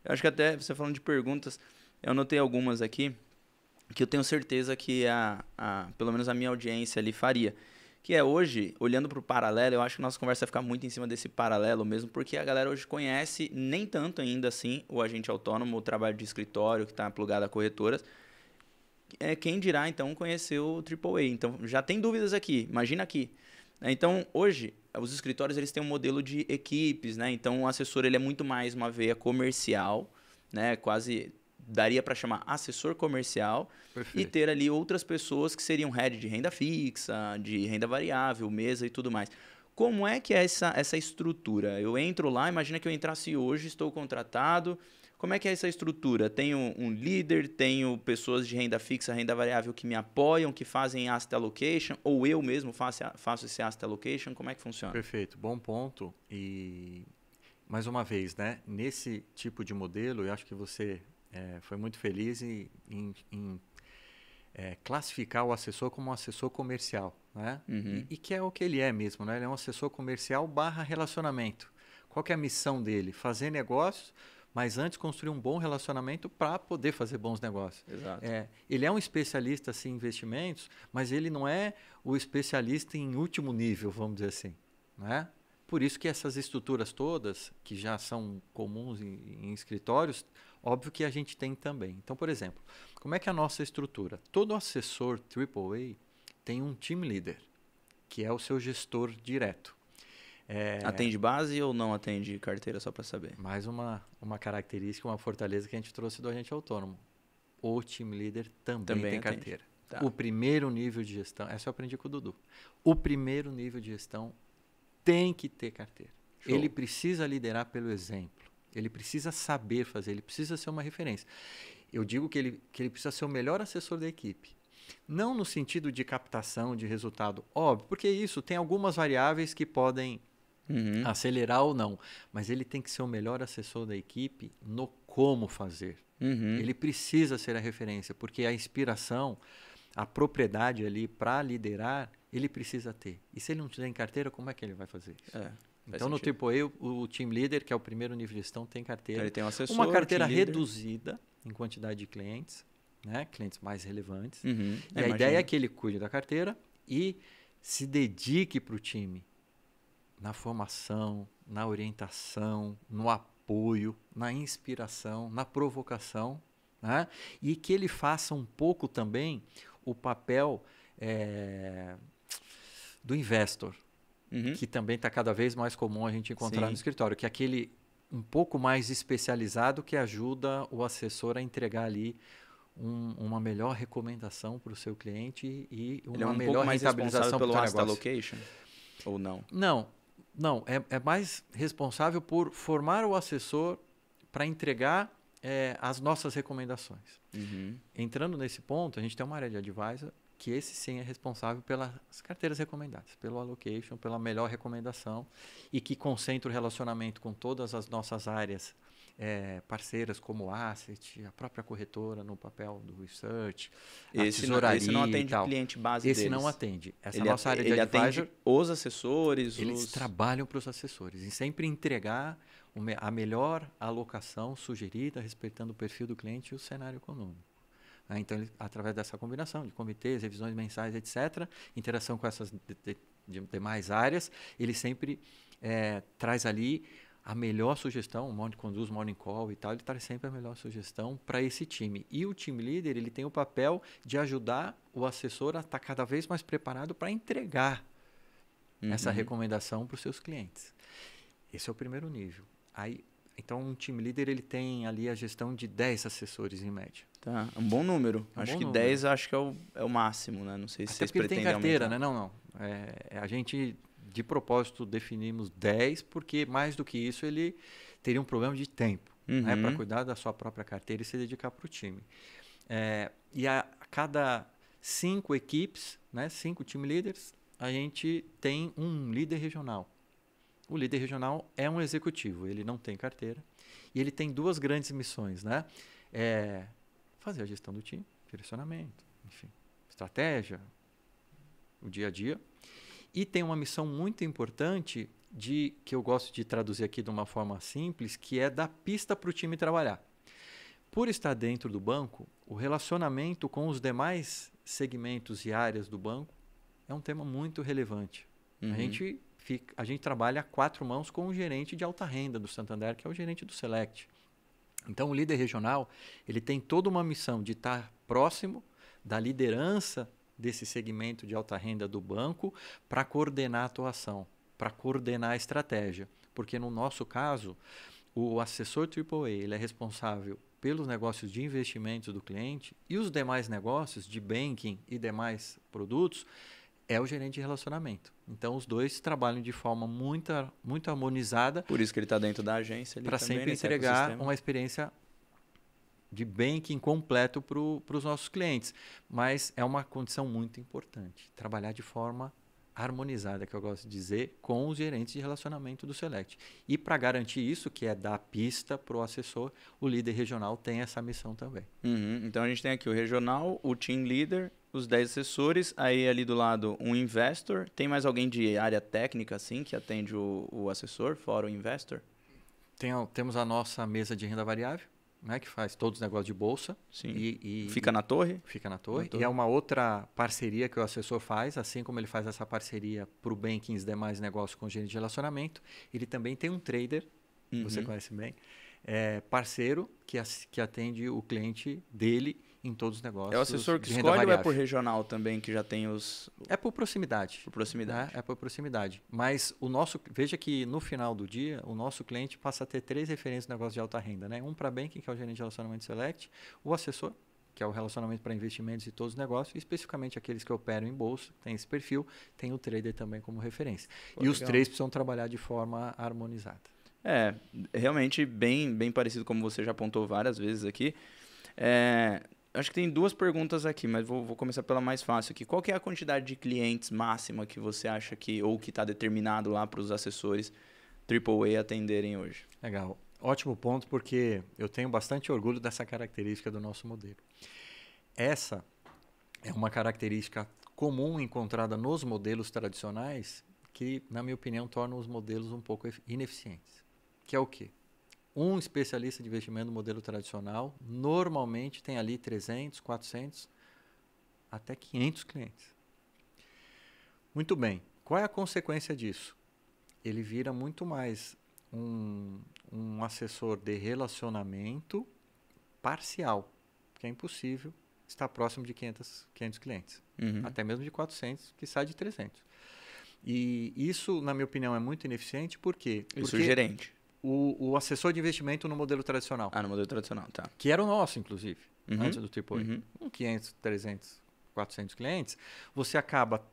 Eu acho que até você falando de perguntas, eu anotei algumas aqui que eu tenho certeza que a, a pelo menos a minha audiência ali faria que é hoje, olhando para o paralelo, eu acho que nossa conversa vai ficar muito em cima desse paralelo mesmo, porque a galera hoje conhece, nem tanto ainda assim, o agente autônomo, o trabalho de escritório que está plugado a corretoras. É, quem dirá, então, conhecer o AAA. Então, já tem dúvidas aqui, imagina aqui. É, então, hoje, os escritórios eles têm um modelo de equipes, né? Então, o assessor ele é muito mais uma veia comercial, né? Quase daria para chamar assessor comercial Perfeito. e ter ali outras pessoas que seriam head de renda fixa, de renda variável, mesa e tudo mais. Como é que é essa, essa estrutura? Eu entro lá, imagina que eu entrasse hoje, estou contratado. Como é que é essa estrutura? Tenho um líder, tenho pessoas de renda fixa, renda variável que me apoiam, que fazem asset allocation, ou eu mesmo faço, faço esse asset allocation? Como é que funciona? Perfeito, bom ponto. E mais uma vez, né? Nesse tipo de modelo, eu acho que você é, foi muito feliz em, em, em é, classificar o assessor como um assessor comercial, né? Uhum. E, e, que é o que ele é mesmo, né? Ele é um assessor comercial barra relacionamento. Qual que é a missão dele? Fazer negócios, mas antes construir um bom relacionamento para poder fazer bons negócios. Exato. É, ele é um especialista assim, em investimentos, mas ele não é o especialista em último nível, vamos dizer assim, né? Por isso que essas estruturas todas, que já são comuns em, em escritórios, Óbvio que a gente tem também. Então, por exemplo, como é que é a nossa estrutura? Todo assessor AAA tem um team leader, que é o seu gestor direto. É... Atende base ou não atende carteira, só para saber? Mais uma, uma característica, uma fortaleza que a gente trouxe do agente autônomo. O team leader também, também tem carteira. Tá. O primeiro nível de gestão, essa eu aprendi com o Dudu. O primeiro nível de gestão tem que ter carteira. Show. Ele precisa liderar pelo exemplo. Ele precisa saber fazer, ele precisa ser uma referência. Eu digo que ele, que ele precisa ser o melhor assessor da equipe. Não no sentido de captação de resultado, óbvio, porque isso tem algumas variáveis que podem uhum. acelerar ou não, mas ele tem que ser o melhor assessor da equipe no como fazer. Uhum. Ele precisa ser a referência, porque a inspiração, a propriedade ali para liderar, ele precisa ter. E se ele não tiver em carteira, como é que ele vai fazer isso? É então, no AAA, A, o team leader, que é o primeiro nível de gestão, tem carteira. Ele tem um assessor, uma carteira reduzida em quantidade de clientes, né? clientes mais relevantes. Uhum, e a ideia é que ele cuide da carteira e se dedique para o time na formação, na orientação, no apoio, na inspiração, na provocação. Né? E que ele faça um pouco também o papel é, do investor uhum. que também está cada vez mais comum a gente encontrar Sim. no escritório, que é aquele um pouco mais especializado que ajuda o assessor a entregar ali um, uma melhor recomendação para o seu cliente e uma é um melhor pouco mais rentabilização pelo asset allocation ou não? Não, não é, é mais responsável por formar o assessor para entregar é, as nossas recomendações. Uhum. Entrando nesse ponto, a gente tem uma área de advisor que esse sim é responsável pelas carteiras recomendadas, pelo allocation, pela melhor recomendação e que concentra o relacionamento com todas as nossas áreas é, parceiras como Asset, a própria corretora no papel do Research, esse a não, esse não atende o cliente base Esse deles. não atende. Essa ele é nossa área de ele advisor... Atende os assessores? Eles os... trabalham para os assessores e sempre entregar a melhor alocação sugerida, respeitando o perfil do cliente e o cenário econômico. Ah, então, ele, através dessa combinação de comitês, revisões mensais, etc., interação com essas de, de, demais áreas, ele sempre é, traz ali a melhor sugestão, o Morning Conduz, Morning Call e tal, ele traz sempre a melhor sugestão para esse time. E o time líder, ele tem o papel de ajudar o assessor a estar tá cada vez mais preparado para entregar uhum. essa recomendação para os seus clientes. Esse é o primeiro nível. Aí, então, um time líder ele tem ali a gestão de 10 assessores em média. Tá, é um bom número. É um acho bom que número. 10 acho que é o, é o máximo, né? Não sei se Até vocês pretendem tem carteira, aumentar. né? Não, não. É, é a gente, de propósito, definimos 10 porque mais do que isso ele teria um problema de tempo né? uhum. né? para cuidar da sua própria carteira e se dedicar para o time. É, e a, a cada cinco equipes, né? cinco time líderes, a gente tem um líder regional. O líder regional é um executivo, ele não tem carteira e ele tem duas grandes missões, né? É fazer a gestão do time, direcionamento, enfim, estratégia, o dia a dia. E tem uma missão muito importante de que eu gosto de traduzir aqui de uma forma simples, que é da pista para o time trabalhar. Por estar dentro do banco, o relacionamento com os demais segmentos e áreas do banco é um tema muito relevante. Uhum. A gente fica, a gente trabalha a quatro mãos com o gerente de alta renda do Santander, que é o gerente do Select. Então, o líder regional ele tem toda uma missão de estar próximo da liderança desse segmento de alta renda do banco para coordenar a atuação, para coordenar a estratégia. Porque no nosso caso, o assessor AAA ele é responsável pelos negócios de investimentos do cliente e os demais negócios de banking e demais produtos é o gerente de relacionamento. Então os dois trabalham de forma muito, muito harmonizada. Por isso que ele está dentro da agência. Para sempre né, é entregar uma experiência de banking completo para os nossos clientes. Mas é uma condição muito importante. Trabalhar de forma harmonizada, que eu gosto de dizer, com os gerentes de relacionamento do Select. E para garantir isso, que é dar pista para o assessor, o líder regional tem essa missão também. Uhum. Então a gente tem aqui o regional, o team leader os 10 assessores, aí ali do lado um investor. Tem mais alguém de área técnica, assim, que atende o, o assessor, fora o investor? Tem, temos a nossa mesa de renda variável, né, que faz todos os negócios de bolsa. Sim. E, e fica na torre? Fica na torre. na torre. E é uma outra parceria que o assessor faz, assim como ele faz essa parceria para o banking e os demais negócios com gênio de relacionamento, ele também tem um trader, uhum. você conhece bem, é, parceiro, que, as, que atende o cliente dele em todos os negócios. É o assessor que escolhe variável. ou é por regional também, que já tem os. É por proximidade. Por proximidade. Né? É por proximidade. Mas o nosso. Veja que no final do dia, o nosso cliente passa a ter três referências no negócio de alta renda, né? Um para banking, que é o gerente de relacionamento select, o assessor, que é o relacionamento para investimentos e todos os negócios, especificamente aqueles que operam em bolsa, tem esse perfil, tem o trader também como referência. Pô, e legal. os três precisam trabalhar de forma harmonizada. É, realmente bem, bem parecido como você já apontou várias vezes aqui. É, acho que tem duas perguntas aqui, mas vou, vou começar pela mais fácil aqui. Qual é a quantidade de clientes máxima que você acha que, ou que está determinado lá para os assessores AAA atenderem hoje? Legal. Ótimo ponto, porque eu tenho bastante orgulho dessa característica do nosso modelo. Essa é uma característica comum encontrada nos modelos tradicionais que, na minha opinião, tornam os modelos um pouco ineficientes. Que é o quê? um especialista de investimento no modelo tradicional normalmente tem ali 300, 400, até 500 clientes. Muito bem. Qual é a consequência disso? Ele vira muito mais um, um assessor de relacionamento parcial, porque é impossível estar próximo de 500, 500 clientes, uhum. até mesmo de 400, que sai de 300. E isso, na minha opinião, é muito ineficiente, por quê? Porque isso é gerente o, o assessor de investimento no modelo tradicional. Ah, no modelo tradicional, tá. Que era o nosso, inclusive, uhum. antes do tipo uhum. Um 500, 300, 400 clientes. Você acaba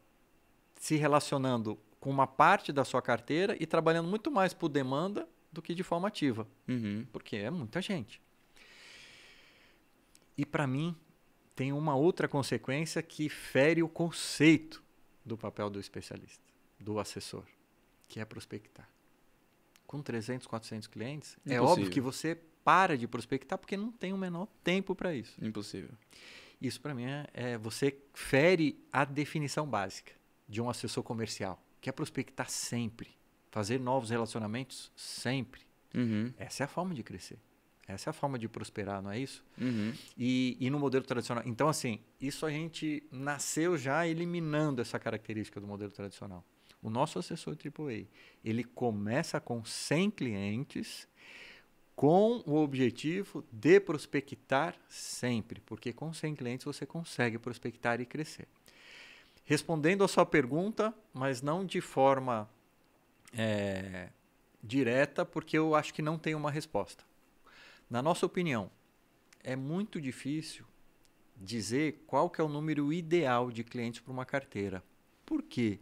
se relacionando com uma parte da sua carteira e trabalhando muito mais por demanda do que de forma ativa. Uhum. Porque é muita gente. E para mim, tem uma outra consequência que fere o conceito do papel do especialista, do assessor, que é prospectar com 300, 400 clientes, é Impossível. é óbvio que você para de prospectar porque não tem o menor tempo para isso. Impossível. Isso para mim é, é você fere a definição básica de um assessor comercial, que é prospectar sempre, fazer novos relacionamentos sempre. Uhum. Essa é a forma de crescer. Essa é a forma de prosperar, não é isso? Uhum. E, e, no modelo tradicional. Então, assim, isso a gente nasceu já eliminando essa característica do modelo tradicional. O nosso assessor AAA, ele começa com 100 clientes com o objetivo de prospectar sempre, porque com 100 clientes você consegue prospectar e crescer. Respondendo a sua pergunta, mas não de forma é, direta, porque eu acho que não tem uma resposta. Na nossa opinião, é muito difícil dizer qual que é o número ideal de clientes para uma carteira. Por quê?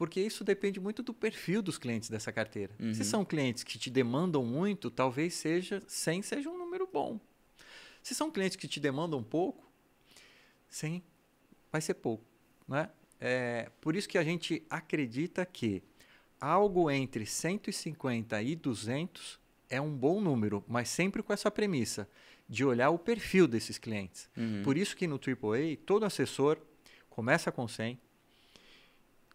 Porque isso depende muito do perfil dos clientes dessa carteira. Uhum. Se são clientes que te demandam muito, talvez seja 100 seja um número bom. Se são clientes que te demandam pouco, 100 vai ser pouco. Né? É, por isso que a gente acredita que algo entre 150 e 200 é um bom número, mas sempre com essa premissa de olhar o perfil desses clientes. Uhum. Por isso que no AAA, todo assessor começa com 100,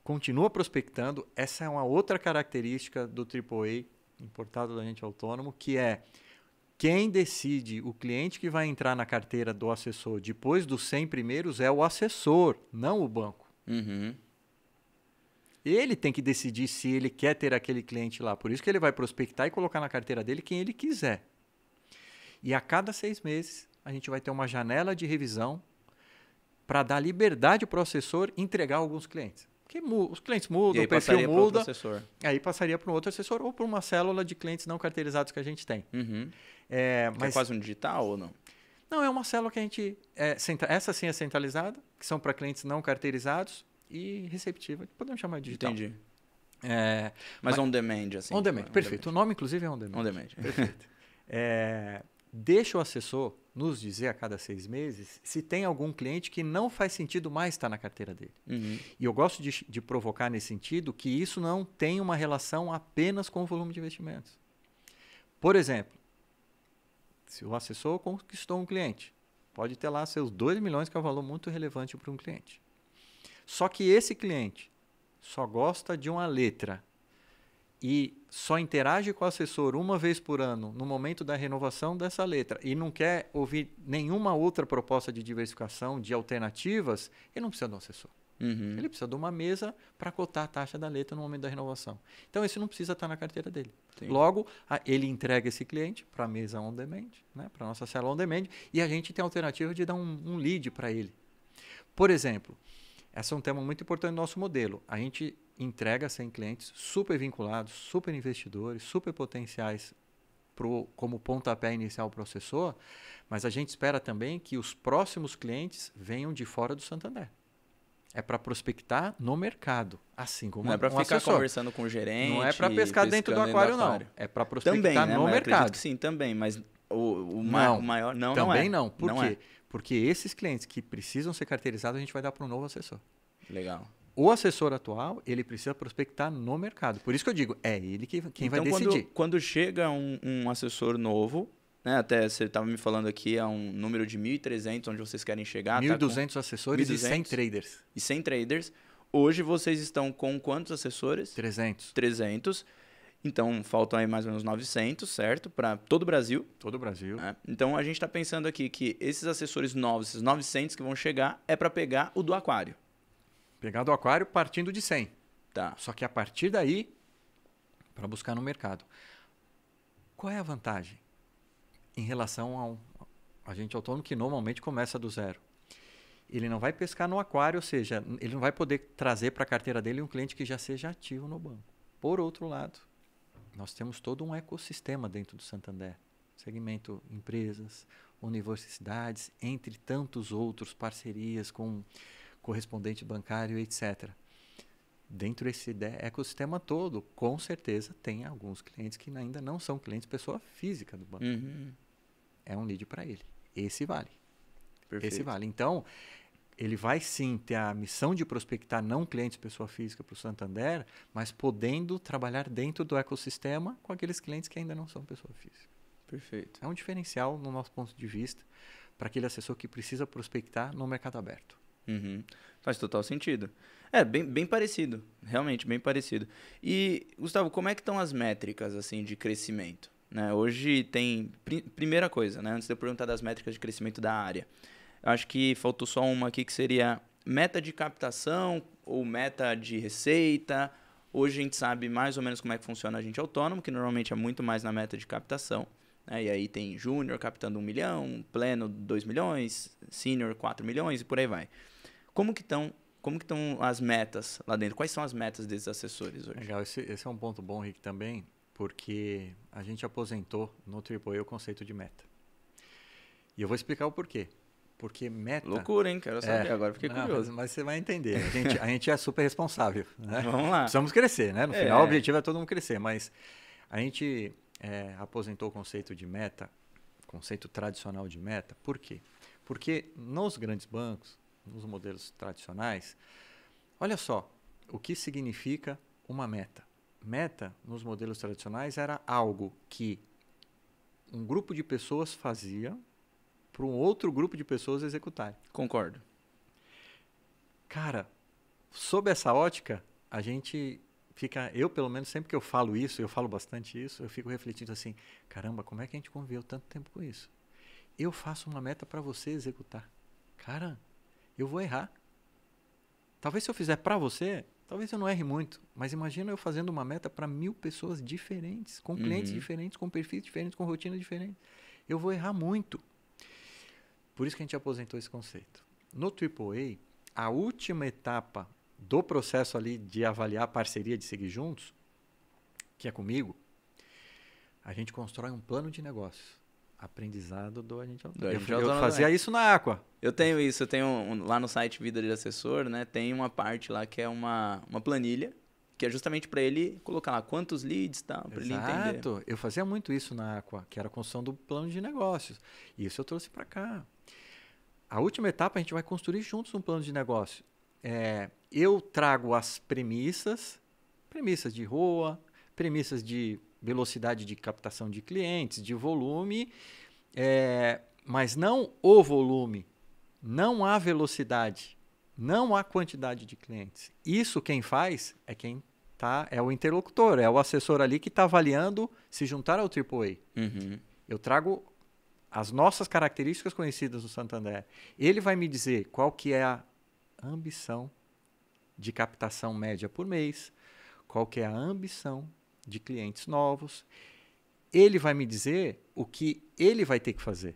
continua prospectando. Essa é uma outra característica do AAA importado da gente autônomo, que é quem decide o cliente que vai entrar na carteira do assessor depois dos 100 primeiros é o assessor, não o banco. Uhum. Ele tem que decidir se ele quer ter aquele cliente lá. Por isso que ele vai prospectar e colocar na carteira dele quem ele quiser. E a cada seis meses, a gente vai ter uma janela de revisão para dar liberdade para o assessor entregar alguns clientes. Porque os clientes mudam, o perfil muda. Aí passaria para um outro assessor ou para uma célula de clientes não carteirizados que a gente tem. Uhum. É, é mas... é quase um digital ou não? Não, é uma célula que a gente. É, essa sim é centralizada, que são para clientes não carteirizados e receptiva, podemos chamar de digital. Entendi. É, mas, mas on demand, assim. On demand, perfeito. On demand. O nome, inclusive, é on demand. On demand. Perfeito. é, Deixa o assessor nos dizer a cada seis meses se tem algum cliente que não faz sentido mais estar na carteira dele. Uhum. E eu gosto de, de provocar nesse sentido que isso não tem uma relação apenas com o volume de investimentos. Por exemplo, se o assessor conquistou um cliente, pode ter lá seus 2 milhões, que é um valor muito relevante para um cliente. Só que esse cliente só gosta de uma letra e só interage com o assessor uma vez por ano, no momento da renovação dessa letra, e não quer ouvir nenhuma outra proposta de diversificação, de alternativas, ele não precisa do assessor. Uhum. Ele precisa de uma mesa para cotar a taxa da letra no momento da renovação. Então, esse não precisa estar tá na carteira dele. Sim. Logo, a, ele entrega esse cliente para a mesa on demand, né, para a nossa célula on demand, e a gente tem a alternativa de dar um, um lead para ele. Por exemplo, esse é um tema muito importante do nosso modelo. A gente entrega 100 clientes super vinculados, super investidores, super potenciais pro, como pontapé inicial processor, mas a gente espera também que os próximos clientes venham de fora do Santander. É para prospectar no mercado, assim como Não é para um ficar assessor. conversando com o gerente. Não é para pescar dentro do aquário, não. É para prospectar também, né? no mas mercado. sim, também, mas o, o, não, ma o maior. Não, também não. É. não. Por não quê? É. Porque esses clientes que precisam ser carteirizados, a gente vai dar para um novo assessor. Legal. O assessor atual, ele precisa prospectar no mercado. Por isso que eu digo, é ele que, quem então, vai decidir. Quando, quando chega um, um assessor novo, né, até você estava me falando aqui, é um número de 1.300 onde vocês querem chegar. 1.200 tá com... assessores e 100 traders. E 100 traders. Hoje vocês estão com quantos assessores? 300. 300. Então, faltam aí mais ou menos 900, certo? Para todo o Brasil. Todo o Brasil. Né? Então, a gente está pensando aqui que esses assessores novos, esses 900 que vão chegar, é para pegar o do aquário. Pegar do aquário partindo de 100. Tá. Só que a partir daí, para buscar no mercado. Qual é a vantagem em relação ao agente autônomo que normalmente começa do zero? Ele não vai pescar no aquário, ou seja, ele não vai poder trazer para a carteira dele um cliente que já seja ativo no banco. Por outro lado, nós temos todo um ecossistema dentro do Santander segmento empresas, universidades, entre tantos outros, parcerias com correspondente bancário, etc. Dentro desse ecossistema todo, com certeza tem alguns clientes que ainda não são clientes pessoa física do banco. Uhum. É um lead para ele. Esse vale. Perfeito. Esse vale. Então, ele vai sim ter a missão de prospectar não clientes pessoa física para o Santander, mas podendo trabalhar dentro do ecossistema com aqueles clientes que ainda não são pessoa física. Perfeito. É um diferencial no nosso ponto de vista para aquele assessor que precisa prospectar no mercado aberto. Uhum. Faz total sentido. É, bem, bem parecido. Realmente, bem parecido. E, Gustavo, como é que estão as métricas assim de crescimento? Né? Hoje tem... Pr primeira coisa, né? antes de eu perguntar das métricas de crescimento da área. Acho que faltou só uma aqui que seria meta de captação ou meta de receita. Hoje a gente sabe mais ou menos como é que funciona a gente autônomo, que normalmente é muito mais na meta de captação. Né? E aí tem júnior captando 1 um milhão, pleno 2 milhões, sênior 4 milhões e por aí vai. Como que estão como que estão as metas lá dentro? Quais são as metas desses assessores hoje? Legal, esse, esse é um ponto bom, Rick, também, porque a gente aposentou no AAA o conceito de meta. E eu vou explicar o porquê. Porque meta. Loucura, hein? Quero saber é, agora, fiquei não, curioso. Mas, você vai entender. A gente, a gente é super responsável. Né? Vamos lá. Precisamos crescer, né? No é. final, o objetivo é todo mundo crescer. Mas a gente é, aposentou o conceito de meta, conceito tradicional de meta. Por quê? Porque nos grandes bancos, nos modelos tradicionais, olha só o que significa uma meta. Meta, nos modelos tradicionais, era algo que um grupo de pessoas fazia para um outro grupo de pessoas executarem. Concordo. Cara, sob essa ótica, a gente fica, eu pelo menos sempre que eu falo isso, eu falo bastante isso, eu fico refletindo assim, caramba, como é que a gente conviveu tanto tempo com isso? Eu faço uma meta para você executar. Cara, eu vou errar. Talvez se eu fizer para você, talvez eu não erre muito, mas imagina eu fazendo uma meta para mil pessoas diferentes, com clientes uhum. diferentes, com perfis diferentes, com rotinas diferentes. Eu vou errar muito. Por isso que a gente aposentou esse conceito. No AAA, a última etapa do processo ali de avaliar a parceria de seguir juntos, que é comigo, a gente constrói um plano de negócios. Aprendizado do a gente do Eu, eu fazia isso na Aqua. Eu tenho isso, eu tenho um, lá no site Vida de Assessor, né? Tem uma parte lá que é uma, uma planilha, que é justamente para ele colocar lá quantos leads tá, para ele entender. Exato. Eu fazia muito isso na Aqua, que era a construção do plano de negócios. E isso eu trouxe para cá a última etapa a gente vai construir juntos um plano de negócio. É, eu trago as premissas, premissas de ROA, premissas de velocidade de captação de clientes, de volume, é, mas não o volume, não a velocidade, não a quantidade de clientes. Isso quem faz é quem tá, é o interlocutor, é o assessor ali que está avaliando se juntar ao AAA. Uhum. Eu trago as nossas características conhecidas no Santander, ele vai me dizer qual que é a ambição de captação média por mês, qual que é a ambição de clientes novos. Ele vai me dizer o que ele vai ter que fazer.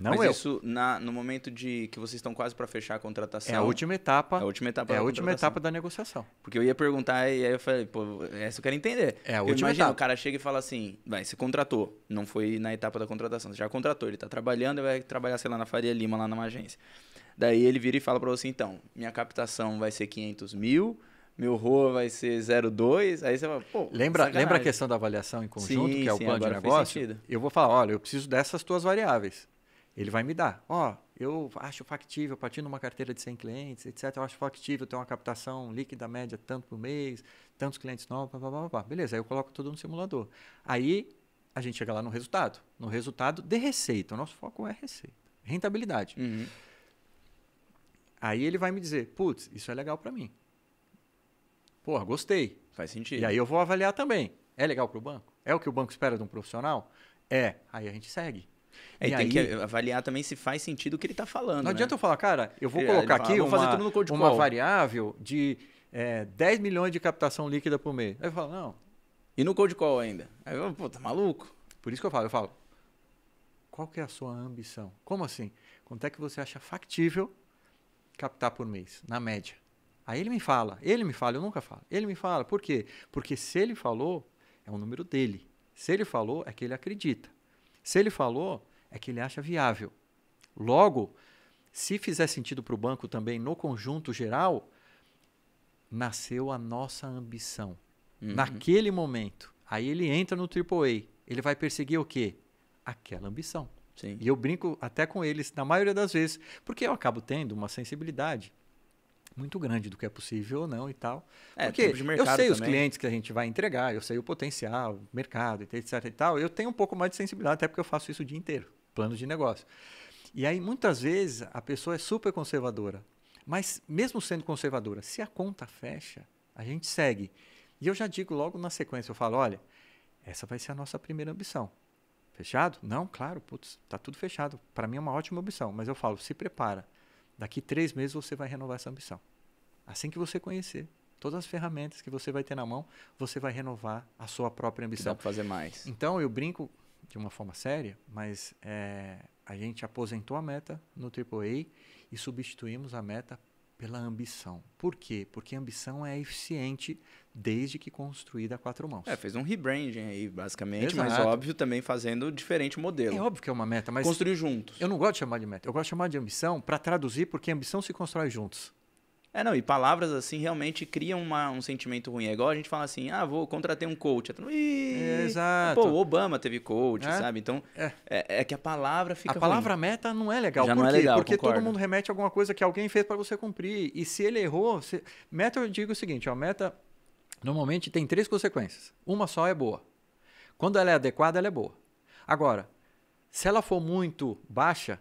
Não Mas eu. isso na, no momento de que vocês estão quase para fechar a contratação. É a última etapa. É a última etapa. É a última etapa da negociação. Porque eu ia perguntar e aí eu falei, pô, essa eu quero entender. É a eu última imagino, etapa. O cara chega e fala assim, vai, você contratou, não foi na etapa da contratação, você já contratou, ele está trabalhando, vai trabalhar sei lá na Faria Lima lá numa agência. Daí ele vira e fala para você, então, minha captação vai ser 500 mil, meu ROA vai ser 0,2, aí você fala, pô. Lembra, lembra a questão da avaliação em conjunto, sim, que é o sim, plano de negócio? Eu vou falar, olha, eu preciso dessas tuas variáveis. Ele vai me dar. Ó, oh, eu acho factível, partindo numa uma carteira de 100 clientes, etc., eu acho factível ter uma captação líquida média tanto por mês, tantos clientes novos, blá, blá, blá, blá. Beleza, aí eu coloco tudo no simulador. Aí a gente chega lá no resultado. No resultado de receita. O nosso foco é receita. Rentabilidade. Uhum. Aí ele vai me dizer, putz, isso é legal para mim. Porra, gostei. Faz sentido. E aí eu vou avaliar também. É legal para o banco? É o que o banco espera de um profissional? É. Aí a gente segue. É, e, tem aí... que avaliar também se faz sentido o que ele está falando. Não né? adianta eu falar, cara, eu vou é, colocar fala, aqui vou uma, uma variável de é, eh, 10 milhões de captação líquida por mês. Aí eu falo, não. E no cold call ainda? Aí eu, pô, tá maluco? Por isso que eu falo, eu falo, qual que é a sua ambição? Como assim? Quanto é que você acha factível captar por mês, na média? Aí ele me fala, ele me fala, eu nunca falo. Ele me fala, por quê? Porque se ele falou, é um número dele. Se ele falou, é que ele acredita. Se ele falou, é que ele acha viável. Logo, se fizer sentido para o banco também no conjunto geral, nasceu a nossa ambição. Uhum. Naquele momento, aí ele entra no AAA. Ele vai perseguir o quê? Aquela ambição. Sim. E eu brinco até com eles, na maioria das vezes, porque eu acabo tendo uma sensibilidade muito grande do que é possível ou não e tal. É, Porque tipo eu sei também. os clientes que a gente vai entregar, eu sei o potencial, o mercado, etc e tal. Eu tenho um pouco mais de sensibilidade, até porque eu faço isso o dia inteiro, planos de negócio. E aí, muitas vezes, a pessoa é super conservadora. Mas, mesmo sendo conservadora, se a conta fecha, a gente segue. E eu já digo logo na sequência, eu falo, olha, essa vai ser a nossa primeira ambição. Fechado? Não, claro, putz, está tudo fechado. Para mim é uma ótima opção, mas eu falo, se prepara. Daqui três meses você vai renovar essa ambição. Assim que você conhecer todas as ferramentas que você vai ter na mão, você vai renovar a sua própria ambição. Que fazer mais. Então eu brinco de uma forma séria, mas é, a gente aposentou a meta no AAA e substituímos a meta pela ambição. Por quê? Porque a ambição é eficiente desde que construída a quatro mãos. É, fez um rebranding aí, basicamente, Exato. mas óbvio também fazendo diferente modelo. É óbvio que é uma meta, mas. Construir juntos. Eu não gosto de chamar de meta, eu gosto de chamar de ambição para traduzir, porque a ambição se constrói juntos. É, não, e palavras assim realmente criam uma, um sentimento ruim. É igual a gente fala assim, ah, vou contratar um coach. é, exato. Pô, o Obama teve coach, é, sabe? Então, é. é. é. que a palavra fica A palavra ruim. meta não é legal. Já Por não é quê? é legal, Porque concordo. todo mundo remete a alguma coisa que alguém fez para você cumprir. E se ele errou... Se... Meta, eu digo o seguinte, ó, meta normalmente tem três consequências. Uma só é boa. Quando ela é adequada, ela é boa. Agora, se ela for muito baixa,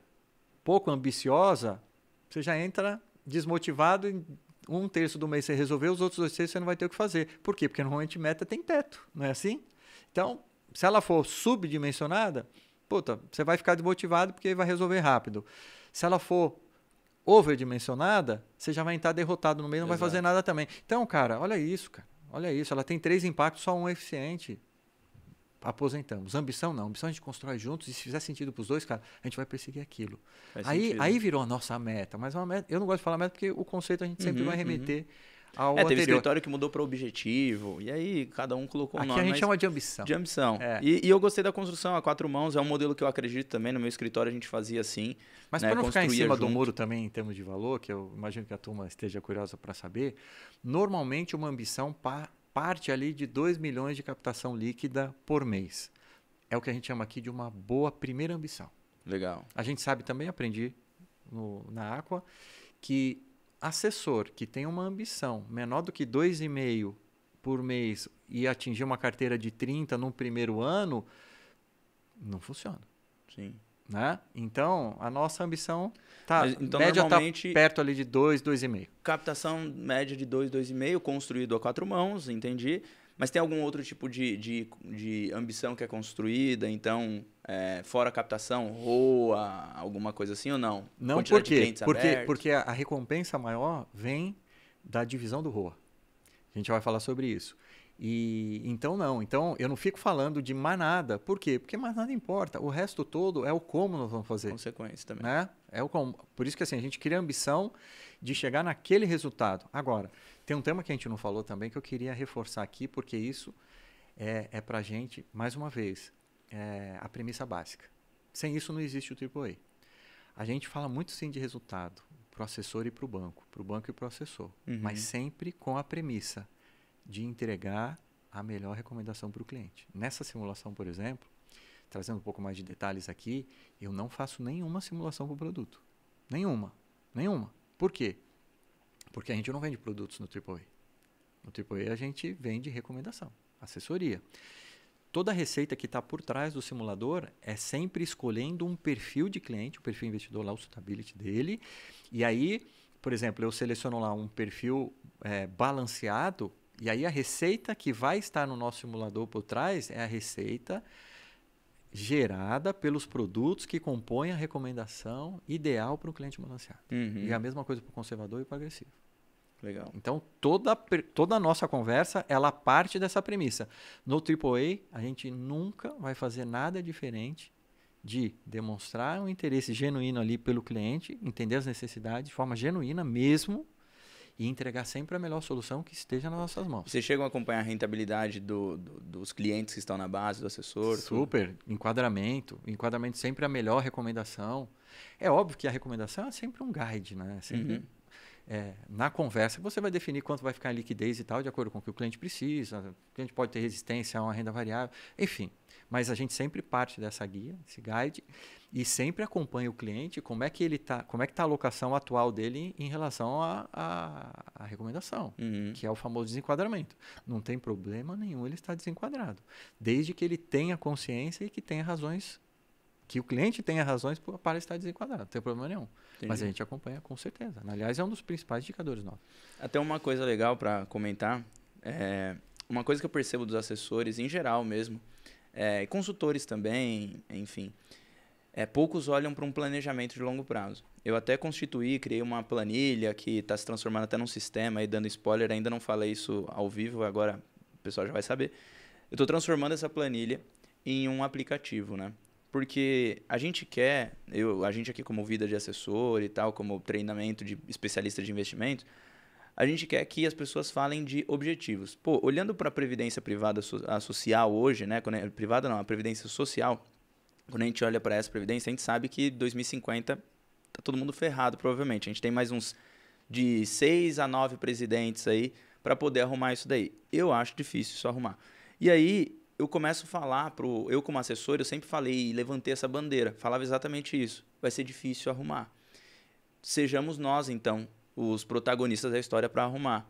pouco ambiciosa, você já entra desmotivado, em um terço do mês você resolveu, os outros dois terços você não vai ter o que fazer. Por quê? Porque normalmente meta tem teto, não é assim? Então, se ela for subdimensionada, puta, você vai ficar desmotivado porque vai resolver rápido. Se ela for overdimensionada, você já vai entrar derrotado no meio, não Exato. vai fazer nada também. Então, cara, olha isso, cara. Olha isso, ela tem três impactos, só um eficiente aposentamos. Ambição não, ambição a gente constrói juntos e se fizer sentido para os dois, cara, a gente vai perseguir aquilo. Faz aí, sentido. aí virou a nossa meta, mas é uma meta, eu não gosto de falar meta porque o conceito a gente sempre uhum, vai uhum. remeter uhum. ao é, teve escritório que mudou para objetivo, e aí cada um colocou Aqui nome. a gente chama de ambição. De ambição. É. E, e, eu gostei da construção a quatro mãos, é um modelo que eu acredito também, no meu escritório a gente fazia assim. Mas né, para não ficar em cima junto. do muro também em termos de valor, que eu imagino que a turma esteja curiosa para saber, normalmente uma ambição para parte ali de 2 milhões de captação líquida por mês. É o que a gente chama aqui de uma boa primeira ambição. Legal. A gente sabe também, aprendi no, na Aqua, que assessor que tem uma ambição menor do que 2,5 por mês e atingir uma carteira de 30 no primeiro ano, não funciona. Sim. Né? Então, a nossa ambição tá, Mas, então, média está perto ali de 2, 2,5. Captação média de 2, 2,5, construído a quatro mãos, entendi. Mas tem algum outro tipo de, de, de ambição que é construída? Então, é, fora captação, ROA, alguma coisa assim ou não? Não, por quê? Porque, porque a recompensa maior vem da divisão do ROA. A gente vai falar sobre isso. E então não, então eu não fico falando de mais nada. Por quê? Porque mais nada importa. O resto todo é o como nós vamos fazer. Consequência também. Né? É o como. Por isso que assim, a gente cria a ambição de chegar naquele resultado. Agora, tem um tema que a gente não falou também que eu queria reforçar aqui, porque isso é, é a gente, mais uma vez, é a premissa básica. Sem isso não existe o AAA. A gente fala muito sim de resultado, para o assessor e para o banco, para o banco e para o assessor, uhum. mas sempre com a premissa de entregar a melhor recomendação para o cliente. Nessa simulação, por exemplo, trazendo um pouco mais de detalhes aqui, eu não faço nenhuma simulação para o produto. Nenhuma. Nenhuma. Por quê? Porque a gente não vende produtos no AAA. No AAA a gente vende recomendação, assessoria. Toda a receita que está por trás do simulador é sempre escolhendo um perfil de cliente, o perfil investidor lá, o suitability dele. E aí, por exemplo, eu seleciono lá um perfil é, balanceado e aí a receita que vai estar no nosso simulador por trás é a receita gerada pelos produtos que compõem a recomendação ideal para o cliente balancear. Uhum. E a mesma coisa para o conservador e para o agressivo. Legal. Então, toda, toda a nossa conversa, ela parte dessa premissa. No AAA, a gente nunca vai fazer nada diferente de demonstrar um interesse genuíno ali pelo cliente, entender as necessidades de forma genuína mesmo, e entregar sempre a melhor solução que esteja nas nossas mãos. Vocês chegam a acompanhar a rentabilidade do, do, dos clientes que estão na base, do assessor? Super, tudo? enquadramento. Enquadramento sempre é a melhor recomendação. É óbvio que a recomendação é sempre um guide, né? Sempre, uhum. é, na conversa, você vai definir quanto vai ficar em liquidez e tal, de acordo com o que o cliente precisa. O cliente pode ter resistência a uma renda variável, enfim. Mas a gente sempre parte dessa guia, esse guide, e sempre acompanha o cliente, como é que ele tá, como é que tá a locação atual dele em relação à recomendação, uhum. que é o famoso desenquadramento. Não tem problema nenhum ele está desenquadrado, desde que ele tenha consciência e que tenha razões que o cliente tenha razões para estar desenquadrado, não tem problema nenhum. Entendi. Mas a gente acompanha com certeza. Aliás, é um dos principais indicadores nossos. Até uma coisa legal para comentar, é uma coisa que eu percebo dos assessores, em geral mesmo, é, consultores também, enfim. É, poucos olham para um planejamento de longo prazo. Eu até constituí, criei uma planilha que está se transformando até num sistema, e dando spoiler, ainda não falei isso ao vivo, agora o pessoal já vai saber. Eu estou transformando essa planilha em um aplicativo, né? Porque a gente quer, eu, a gente aqui como vida de assessor e tal, como treinamento de especialista de investimentos, a gente quer que as pessoas falem de objetivos. Pô, olhando para a previdência privada social hoje, né? Quando é, privada não, a previdência social, quando a gente olha para essa previdência, a gente sabe que 2050 tá todo mundo ferrado, provavelmente. A gente tem mais uns de seis a nove presidentes aí para poder arrumar isso daí. Eu acho difícil isso arrumar. E aí eu começo a falar pro, eu como assessor, eu sempre falei e levantei essa bandeira, falava exatamente isso. Vai ser difícil arrumar. Sejamos nós então os protagonistas da história para arrumar.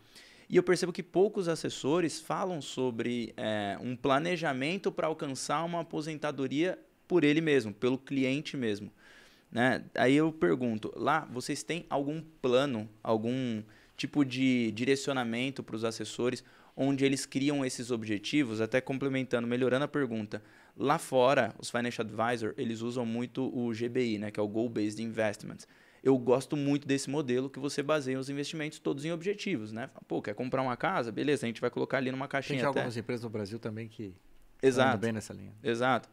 E eu percebo que poucos assessores falam sobre é, um planejamento para alcançar uma aposentadoria por ele mesmo, pelo cliente mesmo. Né? Aí eu pergunto, lá vocês têm algum plano, algum tipo de direcionamento para os assessores onde eles criam esses objetivos? Até complementando, melhorando a pergunta. Lá fora, os financial advisor, eles usam muito o GBI, né, que é o Goal Based Investment eu gosto muito desse modelo que você baseia os investimentos todos em objetivos, né? Pô, quer comprar uma casa? Beleza, a gente vai colocar ali numa caixinha. Tem até. algumas empresas no Brasil também que andam bem nessa linha. Exato.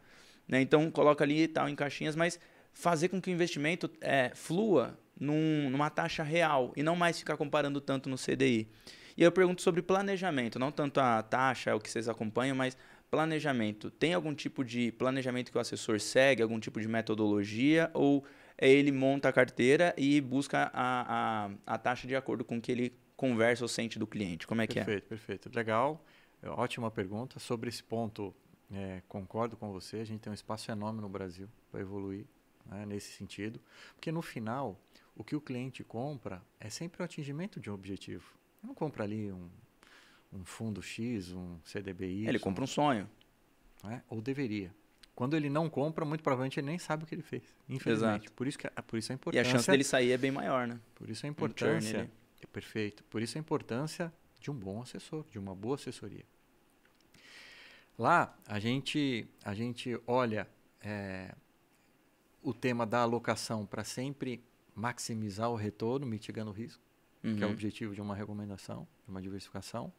Né? Então coloca ali e tal em caixinhas, mas fazer com que o investimento é, flua num, numa taxa real e não mais ficar comparando tanto no CDI. E eu pergunto sobre planejamento, não tanto a taxa, é o que vocês acompanham, mas planejamento. Tem algum tipo de planejamento que o assessor segue, algum tipo de metodologia ou é, ele monta a carteira e busca a, a, a taxa de acordo com que ele conversa ou sente do cliente. Como é perfeito, que é? Perfeito, perfeito. Legal, é, ótima pergunta. Sobre esse ponto, é, concordo com você. A gente tem um espaço enorme no Brasil para evoluir né, nesse sentido. Porque no final, o que o cliente compra é sempre o atingimento de um objetivo. Ele não compra ali um, um fundo X, um CDBI. Ele compra um sonho. Né? Ou deveria. Quando ele não compra, muito provavelmente ele nem sabe o que ele fez. Infelizmente. Exato. Por isso, que, a, por isso a importância. E a chance dele sair é bem maior, né? Por isso a importância. Um é perfeito. Por isso a importância de um bom assessor, de uma boa assessoria. Lá a gente, a gente olha é, o tema da alocação para sempre maximizar o retorno, mitigando o risco, uhum. que é o uhum. objetivo de uma recomendação, de uma diversificação.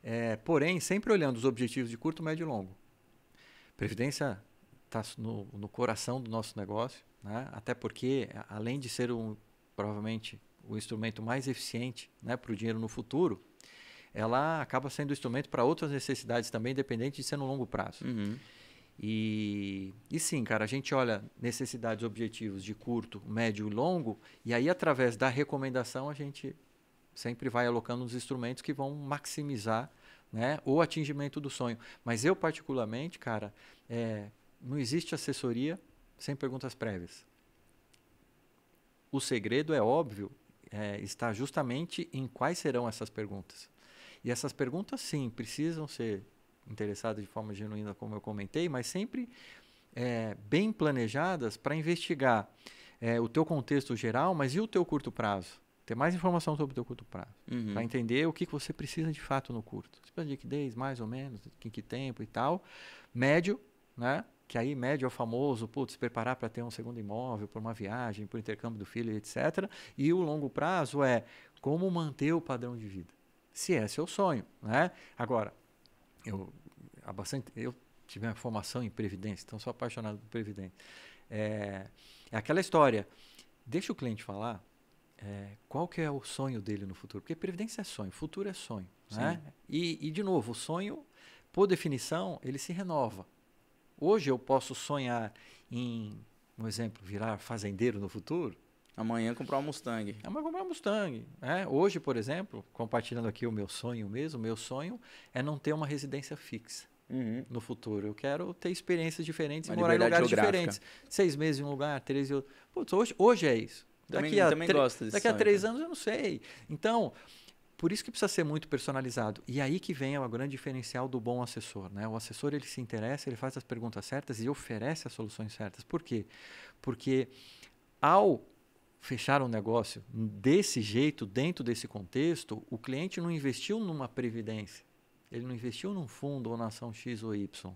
É, porém, sempre olhando os objetivos de curto, médio e longo. Previdência está no, no, coração do nosso negócio, né? até porque, além de ser um, provavelmente o instrumento mais eficiente né, para o dinheiro no futuro, ela acaba sendo instrumento para outras necessidades também, independente de ser no longo prazo. Uhum. E, e sim, cara, a gente olha necessidades objetivos de curto, médio e longo, e aí, através da recomendação, a gente sempre vai alocando os instrumentos que vão maximizar né? Ou atingimento do sonho. Mas eu, particularmente, cara, é, não existe assessoria sem perguntas prévias. O segredo é óbvio, é, está justamente em quais serão essas perguntas. E essas perguntas, sim, precisam ser interessadas de forma genuína, como eu comentei, mas sempre é, bem planejadas para investigar é, o teu contexto geral, mas e o teu curto prazo? ter mais informação sobre o teu curto prazo, uhum. para entender o que, que você precisa de fato no curto. Você tipo precisa de liquidez, mais ou menos, em que tempo e tal. Médio, né? Que aí médio é o famoso, putz, preparar para ter um segundo imóvel, para uma viagem, para o intercâmbio do filho, etc. E o longo prazo é como manter o padrão de vida, se é seu sonho, né? Agora, eu há bastante, eu tive uma formação em previdência, então sou apaixonado por previdência. É, é aquela história, deixa o cliente falar é, qual que é o sonho dele no futuro? Porque previdência é sonho, futuro é sonho. Né? E, e, de novo, o sonho, por definição, ele se renova. Hoje eu posso sonhar em, um exemplo, virar fazendeiro no futuro. Amanhã comprar um Mustang. Amanhã comprar um Mustang. Né? Hoje, por exemplo, compartilhando aqui o meu sonho mesmo, meu sonho é não ter uma residência fixa. Uhum. no futuro. Eu quero ter experiências diferentes e morar em lugares geográfica. diferentes. Seis meses em um lugar, três em outro. Putz, hoje, hoje é isso. Também, daqui a também gosto Daqui a três anos eu não sei. Então, por isso que precisa ser muito personalizado. E aí que vem o grande diferencial do bom assessor. Né? O assessor ele se interessa, ele faz as perguntas certas e oferece as soluções certas. Por quê? Porque ao fechar um negócio desse jeito, dentro desse contexto, o cliente não investiu numa previdência. Ele não investiu num fundo ou na ação X ou Y.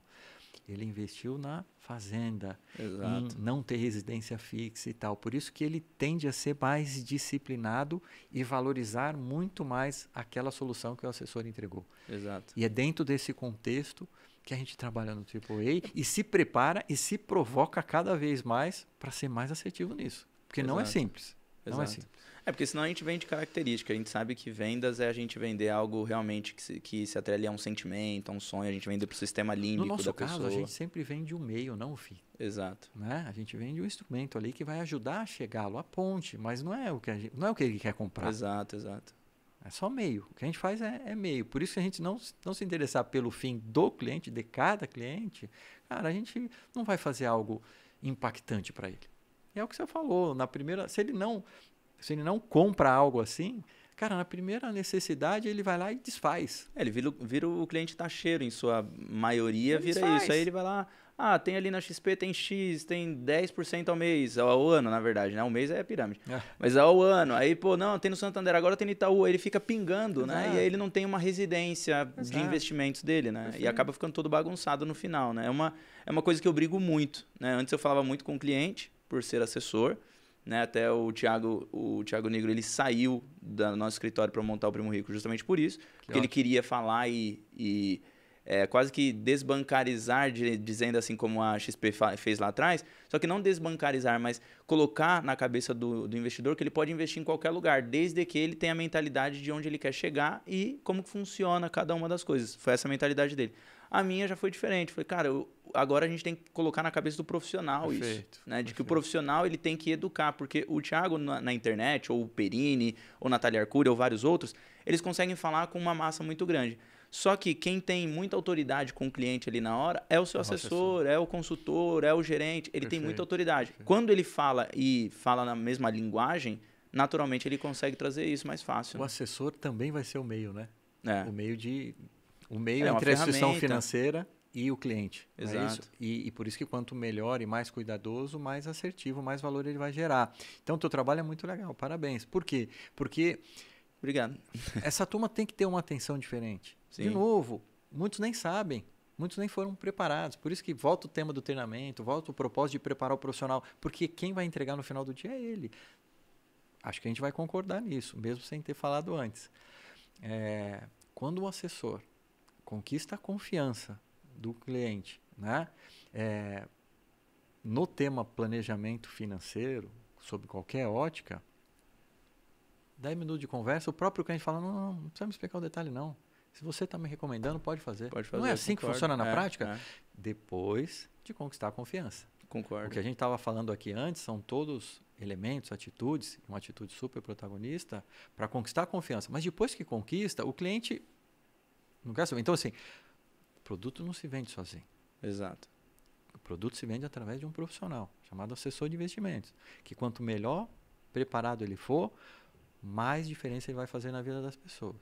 Ele investiu na fazenda, Exato. em não ter residência fixa e tal. Por isso que ele tende a ser mais disciplinado e valorizar muito mais aquela solução que o assessor entregou. Exato. E é dentro desse contexto que a gente trabalha no AAA e se prepara e se provoca cada vez mais para ser mais assertivo nisso. Porque Exato. não é simples. Não é Exato. é simples. É, porque senão a gente vende característica. A gente sabe que vendas é a gente vender algo realmente que se, que se atrele a um sentimento, a um sonho. A gente vende para o sistema límbico no nosso caso, pessoa. a gente sempre vende um meio, não o fim. Exato. Né? A gente vende um instrumento ali que vai ajudar a chegá-lo à ponte, mas não é, o que gente, não é o que ele quer comprar. Exato, exato. É só meio. O que a gente faz é, é, meio. Por isso que a gente não, não se interessar pelo fim do cliente, de cada cliente, cara, a gente não vai fazer algo impactante para ele. é o que você falou, na primeira. Se ele não se ele não compra algo assim, cara, na primeira necessidade ele vai lá e desfaz. É, ele vira, vira o cliente taxeiro, em sua maioria ele vira desfaz. isso. Aí ele vai lá, ah, tem ali na XP, tem X, tem 10% ao mês, ao ano, na verdade, né? O mês é pirâmide. É. Mas ao ano. Aí, pô, não, tem no Santander, agora tem no Itaú. Aí ele fica pingando, Exato. né? E aí ele não tem uma residência Exato. de investimentos dele, né? Perfeito. E acaba ficando todo bagunçado no final, né? É uma, é uma coisa que eu brigo muito, né? Antes eu falava muito com o cliente, por ser assessor. Né? Até o Tiago o Thiago Negro ele saiu do nosso escritório para montar o Primo Rico justamente por isso, que porque ótimo. ele queria falar e, e é, quase que desbancarizar, de, dizendo assim como a XP fez lá atrás, só que não desbancarizar, mas colocar na cabeça do, do, investidor que ele pode investir em qualquer lugar, desde que ele tenha a mentalidade de onde ele quer chegar e como funciona cada uma das coisas. Foi essa a mentalidade dele. A minha já foi diferente. Falei, cara, eu, agora a gente tem que colocar na cabeça do profissional perfeito, isso. Né? De perfeito. que o profissional ele tem que educar, porque o Thiago na, na internet, ou o Perini, ou Natália Arcuri, ou vários outros, eles conseguem falar com uma massa muito grande. Só que quem tem muita autoridade com o cliente ali na hora é o seu é assessor, é o consultor, é o gerente. Ele perfeito, tem muita autoridade. Perfeito. Quando ele fala e fala na mesma linguagem, naturalmente ele consegue trazer isso mais fácil. O né? assessor também vai ser o meio, né? É. O meio de o meio é entre é a instituição financeira e o cliente. É Exato. É e, e, por isso que quanto melhor e mais cuidadoso, mais assertivo, mais valor ele vai gerar. Então, o teu trabalho é muito legal. Parabéns. Por quê? Porque... Obrigado. essa turma tem que ter uma atenção diferente. Sim. De novo, muitos nem sabem. Muitos nem foram preparados. Por isso que volta o tema do treinamento, volta o propósito de preparar o profissional. Porque quem vai entregar no final do dia é ele. Acho que a gente vai concordar nisso, mesmo sem ter falado antes. É, quando o assessor conquista a confiança do cliente, né? É, no tema planejamento financeiro, sob qualquer ótica, 10 minutos de conversa, o próprio cliente fala, não, não, não precisa me explicar o detalhe não. Se você está me recomendando, pode fazer. Pode fazer não é assim concordo. que funciona na é, prática? É. Depois de conquistar a confiança. Concordo. O que a gente estava falando aqui antes são todos elementos, atitudes, uma atitude super protagonista para conquistar a confiança. Mas depois que conquista, o cliente não quer saber. Então, assim, produto não se vende sozinho. Exato. O produto se vende através de um profissional, chamado assessor de investimentos. Que quanto melhor preparado ele for, mais diferença ele vai fazer na vida das pessoas.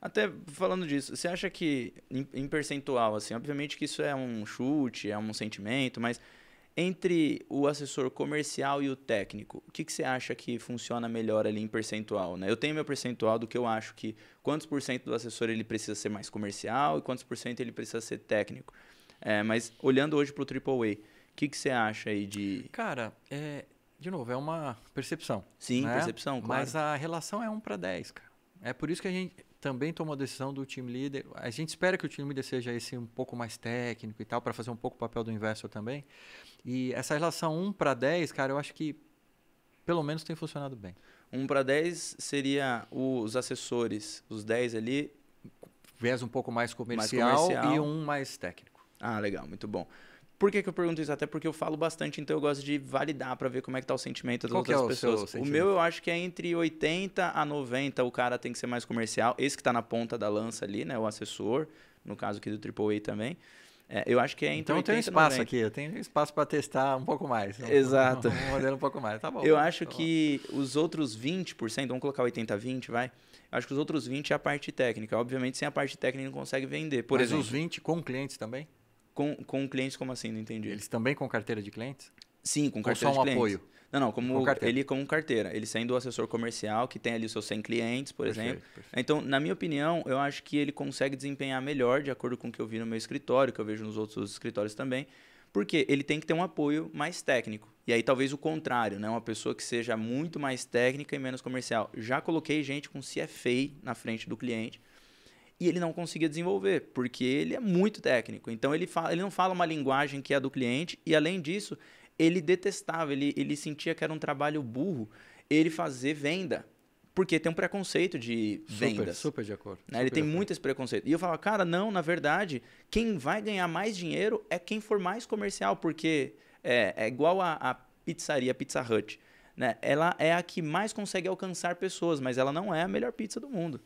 Até falando disso, você acha que, em, em percentual, assim, obviamente que isso é um chute, é um sentimento, mas entre o assessor comercial e o técnico, o que, que você acha que funciona melhor ali em percentual? Né? Eu tenho meu percentual do que eu acho que quantos por cento do assessor ele precisa ser mais comercial e quantos por cento ele precisa ser técnico. É, mas olhando hoje para o AAA, o que, que você acha aí de. Cara, é, de novo, é uma percepção. Sim, né? percepção, claro. Mas a relação é 1 para 10, cara. É por isso que a gente também toma a decisão do time líder. A gente espera que o time líder seja esse um pouco mais técnico e tal, para fazer um pouco o papel do investor também. E essa relação 1 para 10, cara, eu acho que pelo menos tem funcionado bem. 1 para 10 seria os assessores, os 10 ali. Vés um pouco mais comercial, mais comercial e um mais técnico. Ah, legal, muito bom. Por que, que eu pergunto isso? Até porque eu falo bastante, então eu gosto de validar para ver como é que tá o sentimento das Qual outras é o pessoas. O meu eu acho que é entre 80 a 90 o cara tem que ser mais comercial. Esse que está na ponta da lança ali, né? O assessor, no caso aqui do AAA também. É, eu acho que é entre Então tem espaço 90. aqui, eu tenho espaço para testar um pouco mais. Exato. Um, um, modelo um pouco mais, tá bom. Eu acho tá que bom. os outros 20%, vamos colocar 80 20, vai. Eu acho que os outros 20 é a parte técnica. Obviamente sem a parte técnica não consegue vender. Por Mas exemplo, os 20 com clientes também? Com, com clientes como assim? Não entendi. Eles também com carteira de clientes? Sim, com Ou carteira só um de clientes. apoio? Não, não, como com ele carteira. Ele sendo o assessor comercial, que tem ali os seus 100 clientes, por perfeito, exemplo. Perfeito. Então, na minha opinião, eu acho que ele consegue desempenhar melhor, de acordo com o que eu vi no meu escritório, que eu vejo nos outros escritórios também, porque ele tem que ter um apoio mais técnico. E aí, talvez o contrário, né? Uma pessoa que seja muito mais técnica e menos comercial. Já coloquei gente com CFA na frente do cliente, e ele não conseguia desenvolver, porque ele é muito técnico. Então ele, fala, ele não fala uma linguagem que é a do cliente, e além disso, ele detestava, ele, ele sentia que era um trabalho burro ele fazer venda. Porque tem um preconceito de vendas. Super, super de acordo. Né? Super ele tem muito esse preconceito. E eu falo, cara, não, na verdade, quem vai ganhar mais dinheiro é quem for mais comercial, porque é, é igual a, a pizzaria Pizza Hut. Né? Ela é a que mais consegue alcançar pessoas, mas ela não é a melhor pizza do mundo.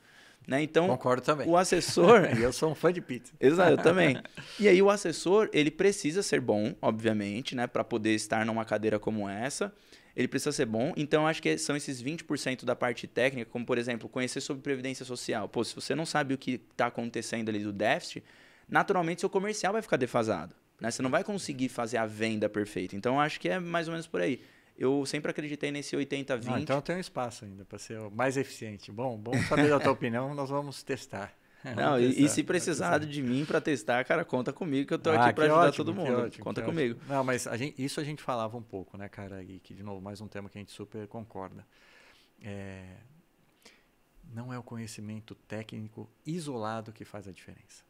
Né? Então, Concordo também. O assessor. e eu sou um fã de pizza. Exato, eu também. E aí o assessor, ele precisa ser bom, obviamente, né? Para poder estar numa cadeira como essa. Ele precisa ser bom. Então, acho que são esses 20% da parte técnica, como, por exemplo, conhecer sobre previdência social. Pô, se você não sabe o que está acontecendo ali do déficit, naturalmente seu comercial vai ficar defasado. Né? Você não vai conseguir fazer a venda perfeita. Então, acho que é mais ou menos por aí eu sempre acreditei nesse 80-20. Ah, então tem um espaço ainda para ser o mais eficiente. Bom, bom saber da tua opinião, nós vamos testar. Não, vamos e, testar, e, se precisar de mim para testar, cara, conta comigo que eu tô ah, aqui para ajudar ótimo, todo mundo. Ótimo, conta comigo. Ótimo. Não, mas a gente, isso a gente falava um pouco, né, cara? E que, de novo, mais um tema que a gente super concorda. É, não é o conhecimento técnico isolado que faz a diferença.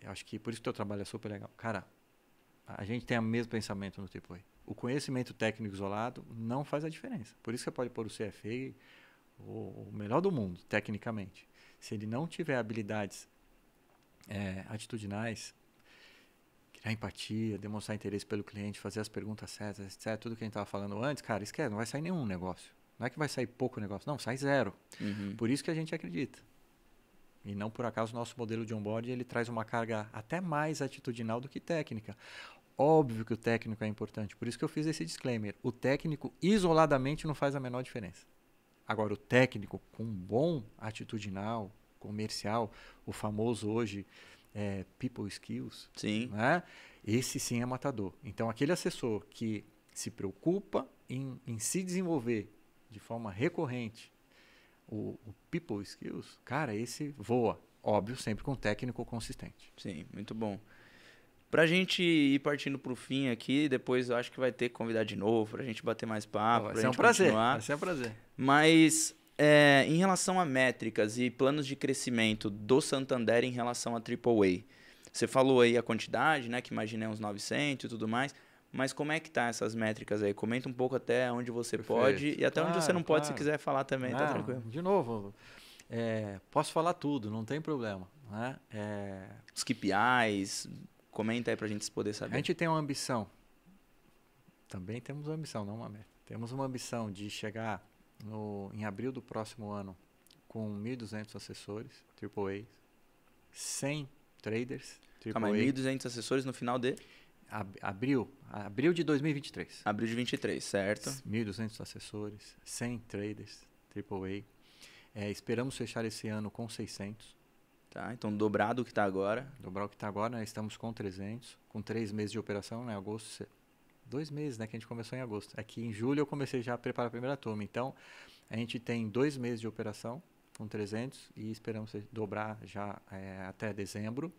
Eu acho que por isso que o teu trabalho é super legal. Cara, a gente tem o mesmo pensamento no Tripoi o conhecimento técnico isolado não faz a diferença. Por isso que você pode pôr o CFA o, o melhor do mundo, tecnicamente. Se ele não tiver habilidades é, atitudinais, criar empatia, demonstrar interesse pelo cliente, fazer as perguntas certas, etc., tudo que a gente estava falando antes, cara, esquece, não vai sair nenhum negócio. Não é que vai sair pouco negócio, não, sai zero. Uhum. Por isso que a gente acredita. E não por acaso o nosso modelo de onboard ele traz uma carga até mais atitudinal do que técnica. Óbvio que o técnico é importante, por isso que eu fiz esse disclaimer. O técnico isoladamente não faz a menor diferença. Agora, o técnico com bom atitudinal, comercial, o famoso hoje é, people skills, sim. Né? esse sim é matador. Então, aquele assessor que se preocupa em, em se desenvolver de forma recorrente, o, o people skills, cara, esse voa. Óbvio, sempre com um técnico consistente. Sim, muito bom. Pra gente ir partindo pro fim aqui, depois eu acho que vai ter que convidar de novo, pra gente bater mais papo. Vai ser é um prazer. Continuar. Vai ser é um prazer. Mas é, em relação a métricas e planos de crescimento do Santander em relação à AAA, você falou aí a quantidade, né? Que imaginei é uns 900 e tudo mais. Mas como é que tá essas métricas aí? Comenta um pouco até onde você Perfeito. pode e até claro, onde você não tá, pode se tá. quiser falar também, tá não, tá tranquilo? De novo, é, posso falar tudo, não tem problema. Né? É... Os KPIs, Comenta aí pra gente poder saber. A gente tem uma ambição. Também temos uma ambição, não uma meta. Temos uma ambição de chegar no, em abril do próximo ano com 1.200 assessores, AAA, 100 traders, AAA. Calma aí, 1.200 assessores no final de? abril, abril de 2023. Abril de 23, certo. 1.200 assessores, 100 traders, AAA. É, esperamos fechar esse ano com 600. Tá? Então, dobrado o que está agora. Dobrar o que está agora, né? estamos com 300, com três meses de operação, né? Agosto, dois meses, né? Que a gente começou em agosto. Aqui é em julho eu comecei já a preparar a primeira turma. Então, a gente tem dois meses de operação com 300 e esperamos dobrar já é, até dezembro.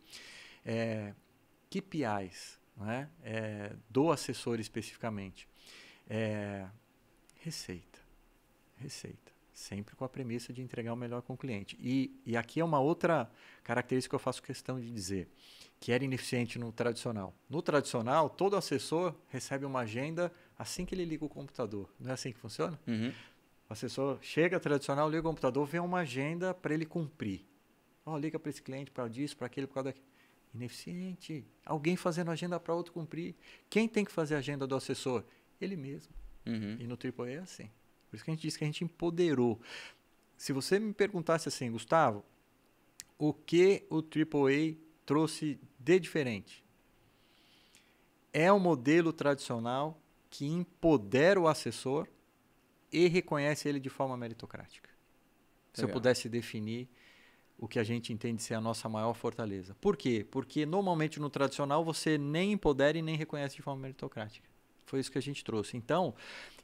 É, KPIs, né? É, do assessor especificamente. É, receita. Receita. Sempre com a premissa de entregar o melhor com o cliente. E, e aqui é uma outra característica que eu faço questão de dizer, que era ineficiente no tradicional. No tradicional, todo assessor recebe uma agenda assim que ele liga o computador. Não é assim que funciona? Uhum. O assessor chega tradicional, liga o computador, vê uma agenda para ele cumprir. Oh, liga para esse cliente, para disso, para aquele, por causa daquilo. Ineficiente. Alguém fazendo agenda para outro cumprir. Quem tem que fazer a agenda do assessor? Ele mesmo. Uhum. E no AAA é assim. Por isso que a gente diz que a gente empoderou. Se você me perguntasse assim, Gustavo, o que o AAA trouxe de diferente? É um modelo tradicional que empodera o assessor e reconhece ele de forma meritocrática. Se eu pudesse definir o que a gente entende ser a nossa maior fortaleza. Por quê? Porque normalmente no tradicional você nem empodera e nem reconhece de forma meritocrática. Foi isso que a gente trouxe. Então,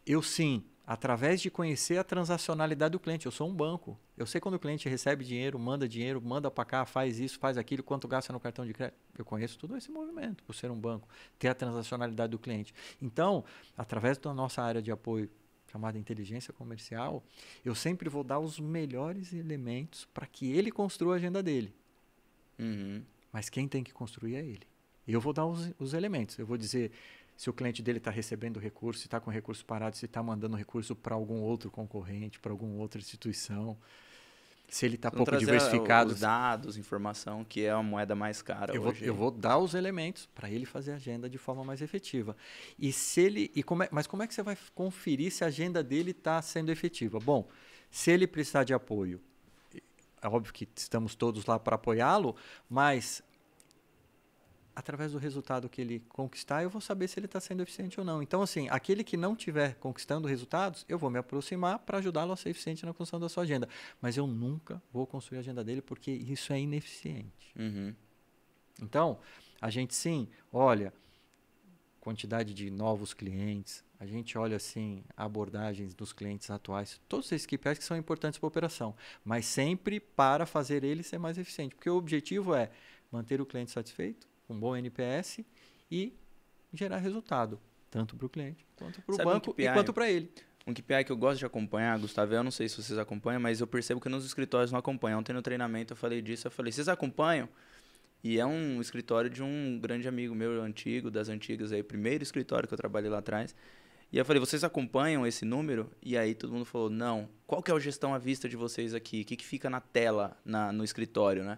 eu sim através de conhecer a transacionalidade do cliente. Eu sou um banco. Eu sei quando o cliente recebe dinheiro, manda dinheiro, manda para cá, faz isso, faz aquilo, quanto gasta no cartão de crédito. Eu conheço todo esse movimento por ser um banco, ter a transacionalidade do cliente. Então, através da nossa área de apoio chamada inteligência comercial, eu sempre vou dar os melhores elementos para que ele construa a agenda dele. Uhum. Mas quem tem que construir é ele. Eu vou dar os, os elementos. Eu vou dizer se o cliente dele está recebendo recurso, se está com recurso parado, se está mandando recurso para algum outro concorrente, para alguma outra instituição, se ele está então, pouco diversificado. Os dados, informação, que é a moeda mais cara eu hoje. Vou, eu vou dar os elementos para ele fazer a agenda de forma mais efetiva. E se ele, e como é, mas como é que você vai conferir se a agenda dele está sendo efetiva? Bom, se ele precisar de apoio, é óbvio que estamos todos lá para apoiá-lo, mas através do resultado que ele conquistar, eu vou saber se ele está sendo eficiente ou não. Então, assim, aquele que não estiver conquistando resultados, eu vou me aproximar para ajudá-lo a ser eficiente na construção da sua agenda. Mas eu nunca vou construir a agenda dele porque isso é ineficiente. Uhum. Então, a gente sim, olha, quantidade de novos clientes, a gente olha assim abordagens dos clientes atuais, todos esses KPIs que são importantes para a operação, mas sempre para fazer ele ser mais eficiente, porque o objetivo é manter o cliente satisfeito, um bom NPS e gerar resultado, tanto para o cliente quanto para o banco um e quanto para ele. Um KPI que eu gosto de acompanhar, Gustavo, eu não sei se vocês acompanham, mas eu percebo que nos escritórios não acompanham. Ontem no treinamento eu falei disso, eu falei, vocês acompanham? E é um escritório de um grande amigo meu, antigo, das antigas aí, primeiro escritório que eu trabalhei lá atrás. E eu falei, vocês acompanham esse número? E aí todo mundo falou, não. Qual que é a gestão à vista de vocês aqui? O que, que fica na tela, na, no escritório, né?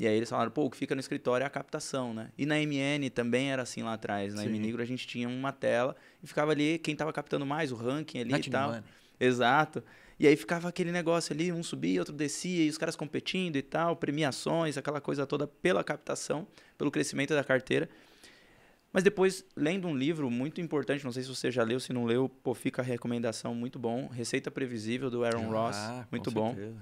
E aí eles falaram, pô, o que fica no escritório é a captação, né? E na MN também era assim lá atrás. Na Sim. MNigro a gente tinha uma tela e ficava ali quem estava captando mais, o ranking ali Not e tal. Né? Exato. E aí ficava aquele negócio ali, um subia, outro descia, e os caras competindo e tal, premiações, aquela coisa toda pela captação, pelo crescimento da carteira. Mas depois, lendo um livro muito importante, não sei se você já leu, se não leu, pô, fica a recomendação, muito bom. Receita Previsível, do Aaron ah, Ross, muito bom. Certeza.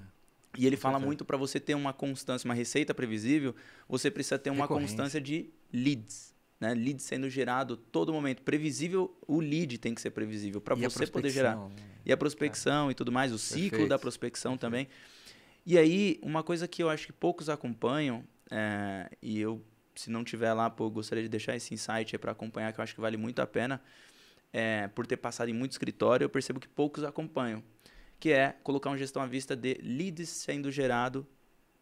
E ele fala muito para você ter uma constância, uma receita previsível, você precisa ter uma constância de leads. Né? Lead sendo gerado todo momento. Previsível, o lead tem que ser previsível para você poder gerar. Né? E a prospecção é. e tudo mais, o ciclo Perfeito. da prospecção Perfeito. também. E aí, uma coisa que eu acho que poucos acompanham, é, e eu, se não tiver lá, pô, gostaria de deixar esse insight para acompanhar, que eu acho que vale muito a pena. É, por ter passado em muito escritório, eu percebo que poucos acompanham que é colocar uma gestão à vista de leads sendo gerado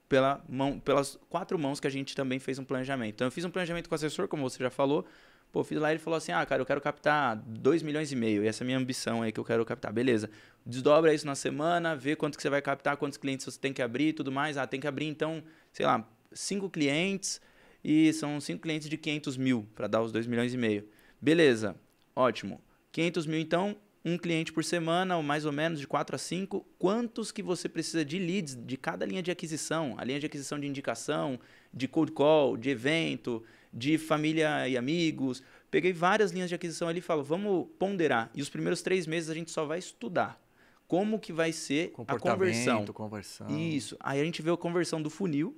pela mão, pelas quatro mãos que a gente também fez um planejamento. Então, eu fiz um planejamento com o assessor, como você já falou. Pô, fiz lá ele falou assim: ah, cara, eu quero captar 2 milhões e meio. E essa é a minha ambição aí que eu quero captar. Beleza. Desdobra isso na semana, vê quanto que você vai captar, quantos clientes você tem que abrir tudo mais. Ah, tem que abrir, então, sei lá, cinco clientes. E são cinco clientes de 500 mil para dar os 2 milhões e meio. Beleza. Ótimo. 500 mil, então, um cliente por semana, ou mais ou menos de 4 a 5, quantos que você precisa de leads de cada linha de aquisição? A linha de aquisição de indicação, de cold call, de evento, de família e amigos. Peguei várias linhas de aquisição ali e falo, vamos ponderar. E os primeiros três meses a gente só vai estudar como que vai ser a conversão. conversão. Isso. Aí a gente vê a conversão do funil.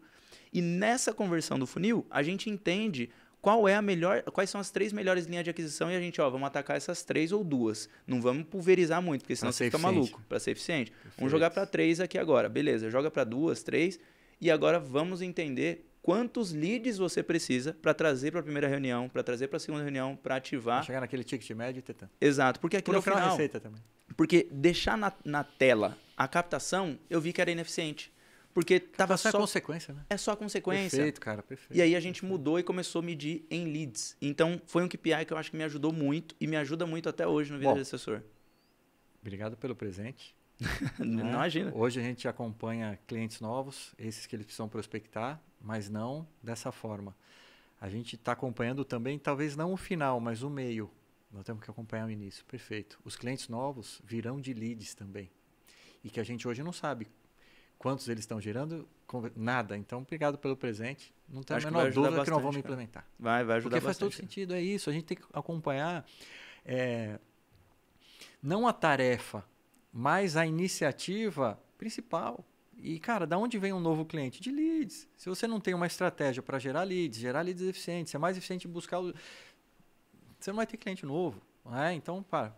E nessa conversão do funil, a gente entende qual é a melhor, quais são as três melhores linhas de aquisição e a gente, ó, vamos atacar essas três ou duas. Não vamos pulverizar muito, porque senão pra você fica eficiente. maluco, para ser eficiente. Perfeito. Vamos jogar para três aqui agora. Beleza, joga para duas, três e agora vamos entender quantos leads você precisa para trazer para a primeira reunião, para trazer para a segunda reunião, para ativar. chegar naquele ticket médio, Tetã. Exato, porque aquilo Por é final. receita também. Porque deixar na, na tela a captação, eu vi que era ineficiente. Porque então, tava é só, a consequência, né? É só a consequência. Perfeito, cara, perfeito. E aí a gente perfeito. mudou e começou a medir em leads. Então foi um KPI que eu acho que me ajudou muito e me ajuda muito até hoje no Vida Bom, de Assessor. Obrigado pelo presente. não né? imagina. Hoje a gente acompanha clientes novos, esses que eles precisam prospectar, mas não dessa forma. A gente está acompanhando também, talvez não o final, mas o meio. Nós temos que acompanhar o início. Perfeito. Os clientes novos virão de leads também. E que a gente hoje não sabe Quantos eles estão gerando? Nada. Então, obrigado pelo presente. Não tenho Acho a menor dúvida bastante, que não vão me implementar. Vai, vai ajudar Porque faz todo sentido, é isso. A gente tem que acompanhar é, não a tarefa, mas a iniciativa principal. E, cara, da onde vem um novo cliente? De leads. Se você não tem uma estratégia para gerar leads, gerar leads eficientes, é mais eficiente em buscar. O... Você não vai ter cliente novo. Né? Então, para,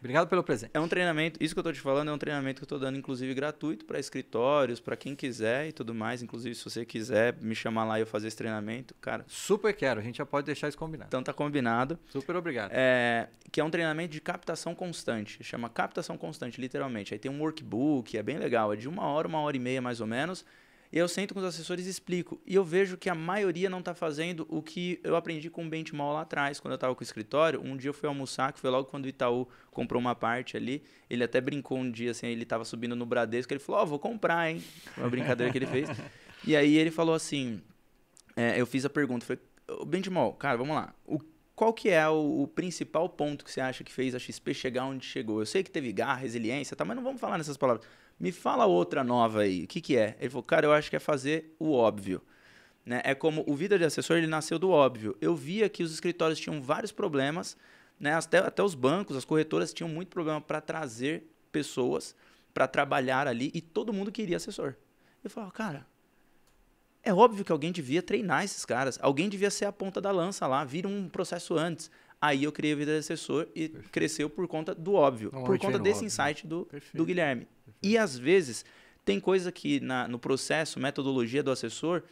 Obrigado pelo presente. É um treinamento, isso que eu estou te falando é um treinamento que eu estou dando, inclusive, gratuito para escritórios, para quem quiser e tudo mais. Inclusive, se você quiser me chamar lá e eu fazer esse treinamento, cara. Super quero, a gente já pode deixar isso combinado. Então tá combinado. Super obrigado. É, que é um treinamento de captação constante, chama captação constante, literalmente. Aí tem um workbook, é bem legal, é de uma hora, uma hora e meia mais ou menos eu sento com os assessores e explico. E eu vejo que a maioria não está fazendo o que eu aprendi com o Benchmall lá atrás, quando eu estava com o escritório. Um dia eu fui almoçar, que foi logo quando o Itaú comprou uma parte ali. Ele até brincou um dia, assim, ele estava subindo no Bradesco, ele falou, ó, oh, vou comprar, hein? Foi uma brincadeira que ele fez. E aí ele falou assim, é, eu fiz a pergunta, falei, o Benchmall, cara, vamos lá, o qual que é o, o, principal ponto que você acha que fez a XP chegar onde chegou? Eu sei que teve garra, resiliência, tá, mas não vamos falar nessas palavras. Me fala outra nova aí. O que, que é? Ele falou, cara, eu acho que é fazer o óbvio. Né? É como o Vida de Assessor, ele nasceu do óbvio. Eu via que os escritórios tinham vários problemas, né? até, até os bancos, as corretoras tinham muito problema para trazer pessoas para trabalhar ali e todo mundo queria assessor. Eu falava, cara, é óbvio que alguém devia treinar esses caras, alguém devia ser a ponta da lança lá, vir um processo antes, Aí eu criei a vida de assessor e Perfeito. cresceu por conta do óbvio, Não, por conta desse óbvio. insight do, do Guilherme. Perfeito. E às vezes tem coisa que na, no processo, metodologia do assessor,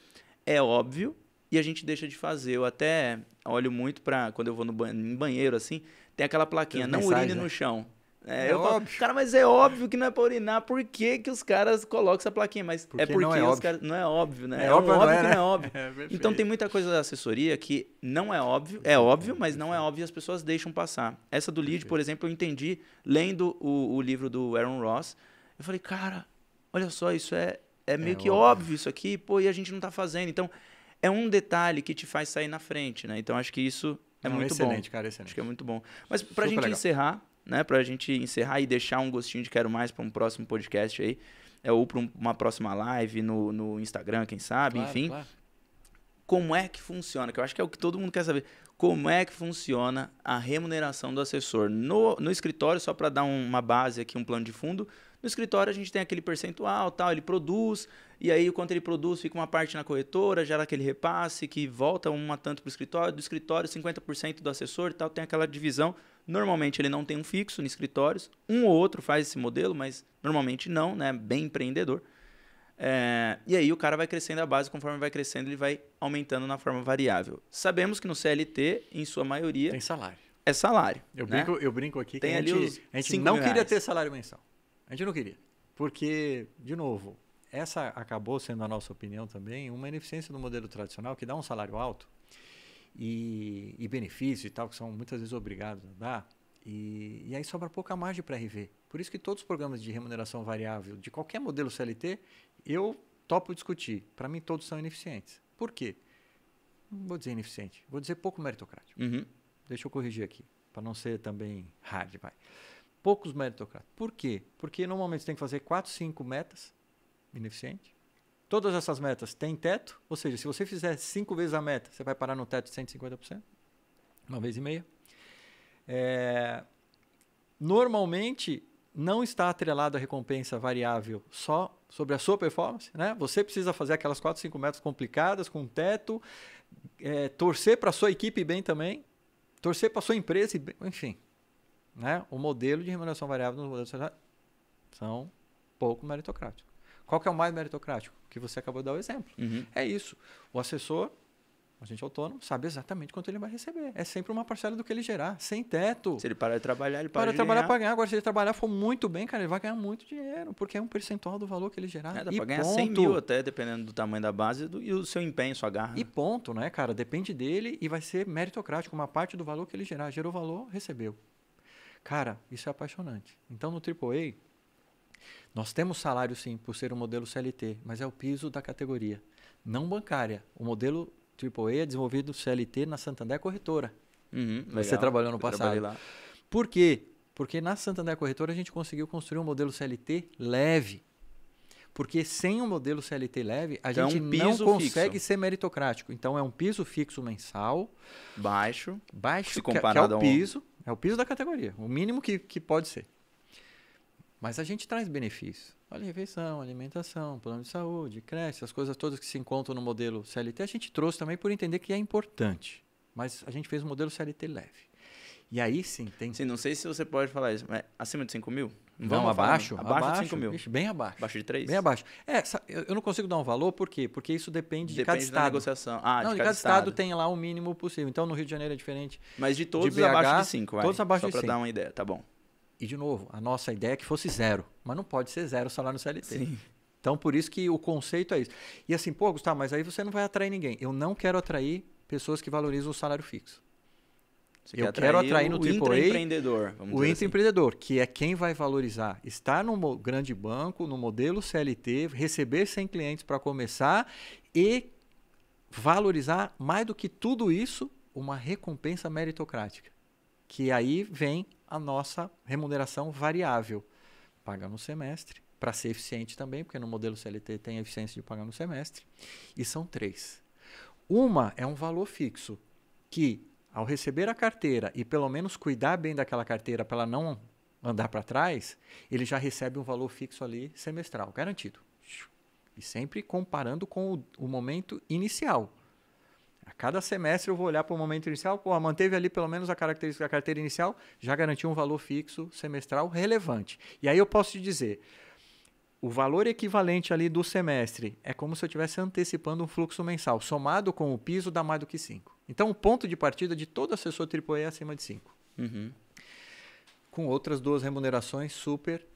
é óbvio e a gente deixa de fazer. Eu até olho muito para quando eu vou no banheiro, em banheiro assim, tem aquela plaquinha, tem não mensagem, urine né? no chão. É, é eu óbvio. Falo, cara, mas é óbvio que não é pra urinar. Por que, que os caras colocam essa plaquinha? Mas porque é porque é os caras. Não é óbvio, né? É, é óbvio, óbvio não é, que né? não é óbvio. É então tem muita coisa da assessoria que não é óbvio. É óbvio, mas não é óbvio e as pessoas deixam passar. Essa do lead, por exemplo, eu entendi lendo o, o livro do Aaron Ross. Eu falei, cara, olha só, isso é, é, é meio que óbvio. isso aqui, pô, e a gente não tá fazendo. Então, é um detalhe que te faz sair na frente, né? Então, acho que isso é não, muito excelente, bom. Excelente, cara, excelente. Acho que é muito bom. Mas pra Super gente legal. encerrar né, para a gente encerrar e deixar um gostinho de quero mais para um próximo podcast aí, é, ou para uma próxima live no, no Instagram, quem sabe, claro, enfim. Claro. Como é que funciona? Que eu acho que é o que todo mundo quer saber. Como é que funciona a remuneração do assessor? No, no escritório, só para dar um, uma base aqui, um plano de fundo, no escritório a gente tem aquele percentual, tal, ele produz, e aí quanto ele produz, fica uma parte na corretora, gera aquele repasse que volta uma tanto para o escritório, do escritório 50% do assessor e tal, tem aquela divisão. Normalmente ele não tem um fixo em escritórios. Um ou outro faz esse modelo, mas normalmente não, né? Bem empreendedor. É, e aí o cara vai crescendo a base, conforme vai crescendo, ele vai aumentando na forma variável. Sabemos que no CLT, em sua maioria. Tem salário. É salário. Eu, né? brinco, eu brinco aqui Tem que a gente, a gente não queria ter salário mensal. A gente não queria. Porque, de novo, essa acabou sendo, na nossa opinião também, uma ineficiência do modelo tradicional que dá um salário alto e, e benefícios e tal, que são muitas vezes obrigados a dar, e, e aí sobra pouca margem para RV. Por isso que todos os programas de remuneração variável, de qualquer modelo CLT, eu topo discutir. Para mim, todos são ineficientes. Por quê? Não vou dizer ineficiente, vou dizer pouco meritocrático. Uhum. Deixa eu corrigir aqui, para não ser também hard, vai. Poucos meritocráticos. Por quê? Porque normalmente você tem que fazer 4, 5 metas ineficiente Todas essas metas têm teto, ou seja, se você fizer cinco vezes a meta, você vai parar no teto de 150%, uma vez e meia. É, normalmente não está atrelado a recompensa variável só sobre a sua performance, né? Você precisa fazer aquelas 4, 5 metas complicadas com teto, é, torcer para a sua equipe bem também, torcer para a sua empresa, bem, enfim, né? O modelo de remuneração variável nos modelos são pouco meritocráticos. Qual que é o mais meritocrático? Que você acabou de dar o exemplo. Uhum. É isso. O assessor, o agente autônomo, sabe exatamente quanto ele vai receber. É sempre uma parcela do que ele gerar, sem teto. Se ele parar de trabalhar, ele para, para de trabalhar ganhar. para ganhar. Agora, se ele trabalhar for muito bem, cara, ele vai ganhar muito dinheiro, porque é um percentual do valor que ele gerar. É, dá para ganhar ponto. 100 mil até, dependendo do tamanho da base do, e do seu empenho, sua garra. E ponto, né, cara? Depende dele e vai ser meritocrático. Uma parte do valor que ele gerar. Gerou valor, recebeu. Cara, isso é apaixonante. Então, no AAA, nós temos salário sim, por ser um modelo CLT, mas é o piso da categoria, não bancária. O modelo AAA é desenvolvido CLT na Santander é Corretora. Uhum, Você trabalhou no passado. Lá. Por quê? Porque na Santander Corretora a gente conseguiu construir um modelo CLT leve. Porque sem um modelo CLT leve, a então é gente não consegue fixo. ser meritocrático. Então é um piso fixo mensal. Baixo. Baixo, se comparado é, que, é o piso. É o piso da categoria. O mínimo que, que pode ser. Mas a gente traz benefícios. Olha, refeição, alimentação, plano de saúde, creche, as coisas todas que se encontram no modelo CLT, a gente trouxe também por entender que é importante. Mas a gente fez um modelo CLT leve. E aí sim tem. Sim, não sei se você pode falar isso, mas acima de 5 mil? Não, Vamos abaixo, abaixo? Abaixo de 5 mil. Vixe, bem abaixo. Abaixo de 3? Bem abaixo. É, eu não consigo dar um valor, por quê? Porque isso depende, depende de cada estado. Da negociação. Ah, não, de, cada, cada estado. estado. tem lá o mínimo possível. Então no Rio de Janeiro é diferente. Mas de todos de BH, abaixo de 5, vai. Todos abaixo Só de 5. Só para dar uma ideia, tá bom. E, de novo, a nossa ideia é que fosse zero, mas não pode ser zero o salário CLT. Sim. Então, por isso que o conceito é isso. E assim, pô, Gustavo, mas aí você não vai atrair ninguém. Eu não quero atrair pessoas que valorizam o salário fixo. Você eu quer quero atrair no o AAA assim. intraempreendedor. O intraempreendedor, assim. que é quem vai valorizar estar num grande banco, no modelo CLT, receber 100 clientes para começar e valorizar, mais do que tudo isso, uma recompensa meritocrática. Que aí vem a nossa remuneração variável. Paga no semestre, para ser eficiente também, porque no modelo CLT tem a eficiência de pagar no semestre. E são três. Uma é um valor fixo, que ao receber a carteira e pelo menos cuidar bem daquela carteira para ela não andar para trás, ele já recebe um valor fixo ali semestral, garantido. E sempre comparando com o, o momento inicial. A cada semestre eu vou olhar para o momento inicial, pô, manteve ali pelo menos a característica da carteira inicial, já garantiu um valor fixo semestral relevante. E aí eu posso te dizer, o valor equivalente ali do semestre é como se eu estivesse antecipando um fluxo mensal, somado com o piso dá mais do que 5. Então, o ponto de partida de todo assessor AAA é acima de 5. Uhum. Com outras duas remunerações super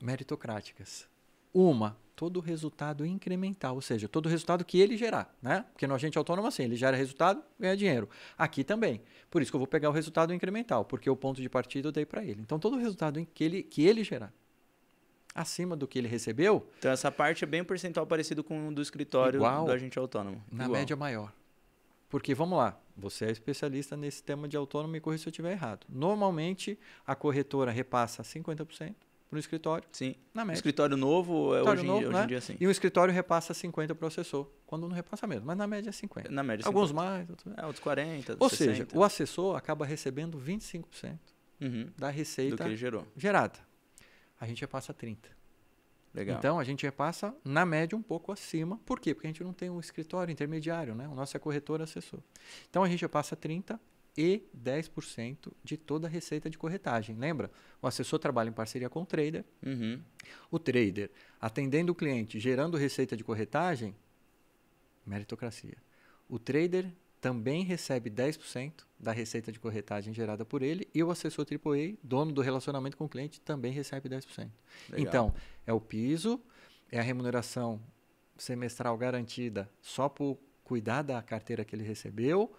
meritocráticas. Uma, todo resultado incremental, ou seja, todo resultado que ele gerar, né? Porque no agente autônomo assim, ele gera resultado, ganha dinheiro. Aqui também. Por isso que eu vou pegar o resultado incremental, porque o ponto de partida eu dei para ele. Então todo resultado que ele que ele gerar acima do que ele recebeu. Então essa parte é bem percentual parecido com o do escritório igual, do agente autônomo. Na igual. média maior. Porque vamos lá, você é especialista nesse tema de autônomo e corrija se eu estiver errado. Normalmente a corretora repassa 50% para um escritório. Sim. Na média. Escritório novo, é escritório hoje, novo hoje, né? em dia, sim. E o escritório repassa 50 para o assessor, quando não repassa mesmo, mas na média é 50. Na média é Alguns 50. mais, outros, é, outros 40, Ou 60. seja, o assessor acaba recebendo 25% uhum. da receita Do que ele gerou. gerada. A gente repassa 30%. Legal. Então, a gente repassa, na média, um pouco acima. Por quê? Porque a gente não tem um escritório intermediário, né? O nosso é corretor assessor. Então, a gente repassa 30%, e 10% de toda a receita de corretagem. Lembra? O assessor trabalha em parceria com o trader. Uhum. O trader, atendendo o cliente, gerando receita de corretagem, meritocracia. O trader também recebe 10% da receita de corretagem gerada por ele e o assessor AAA, dono do relacionamento com o cliente, também recebe 10%. Legal. Então, é o piso, é a remuneração semestral garantida só por cuidar da carteira que ele recebeu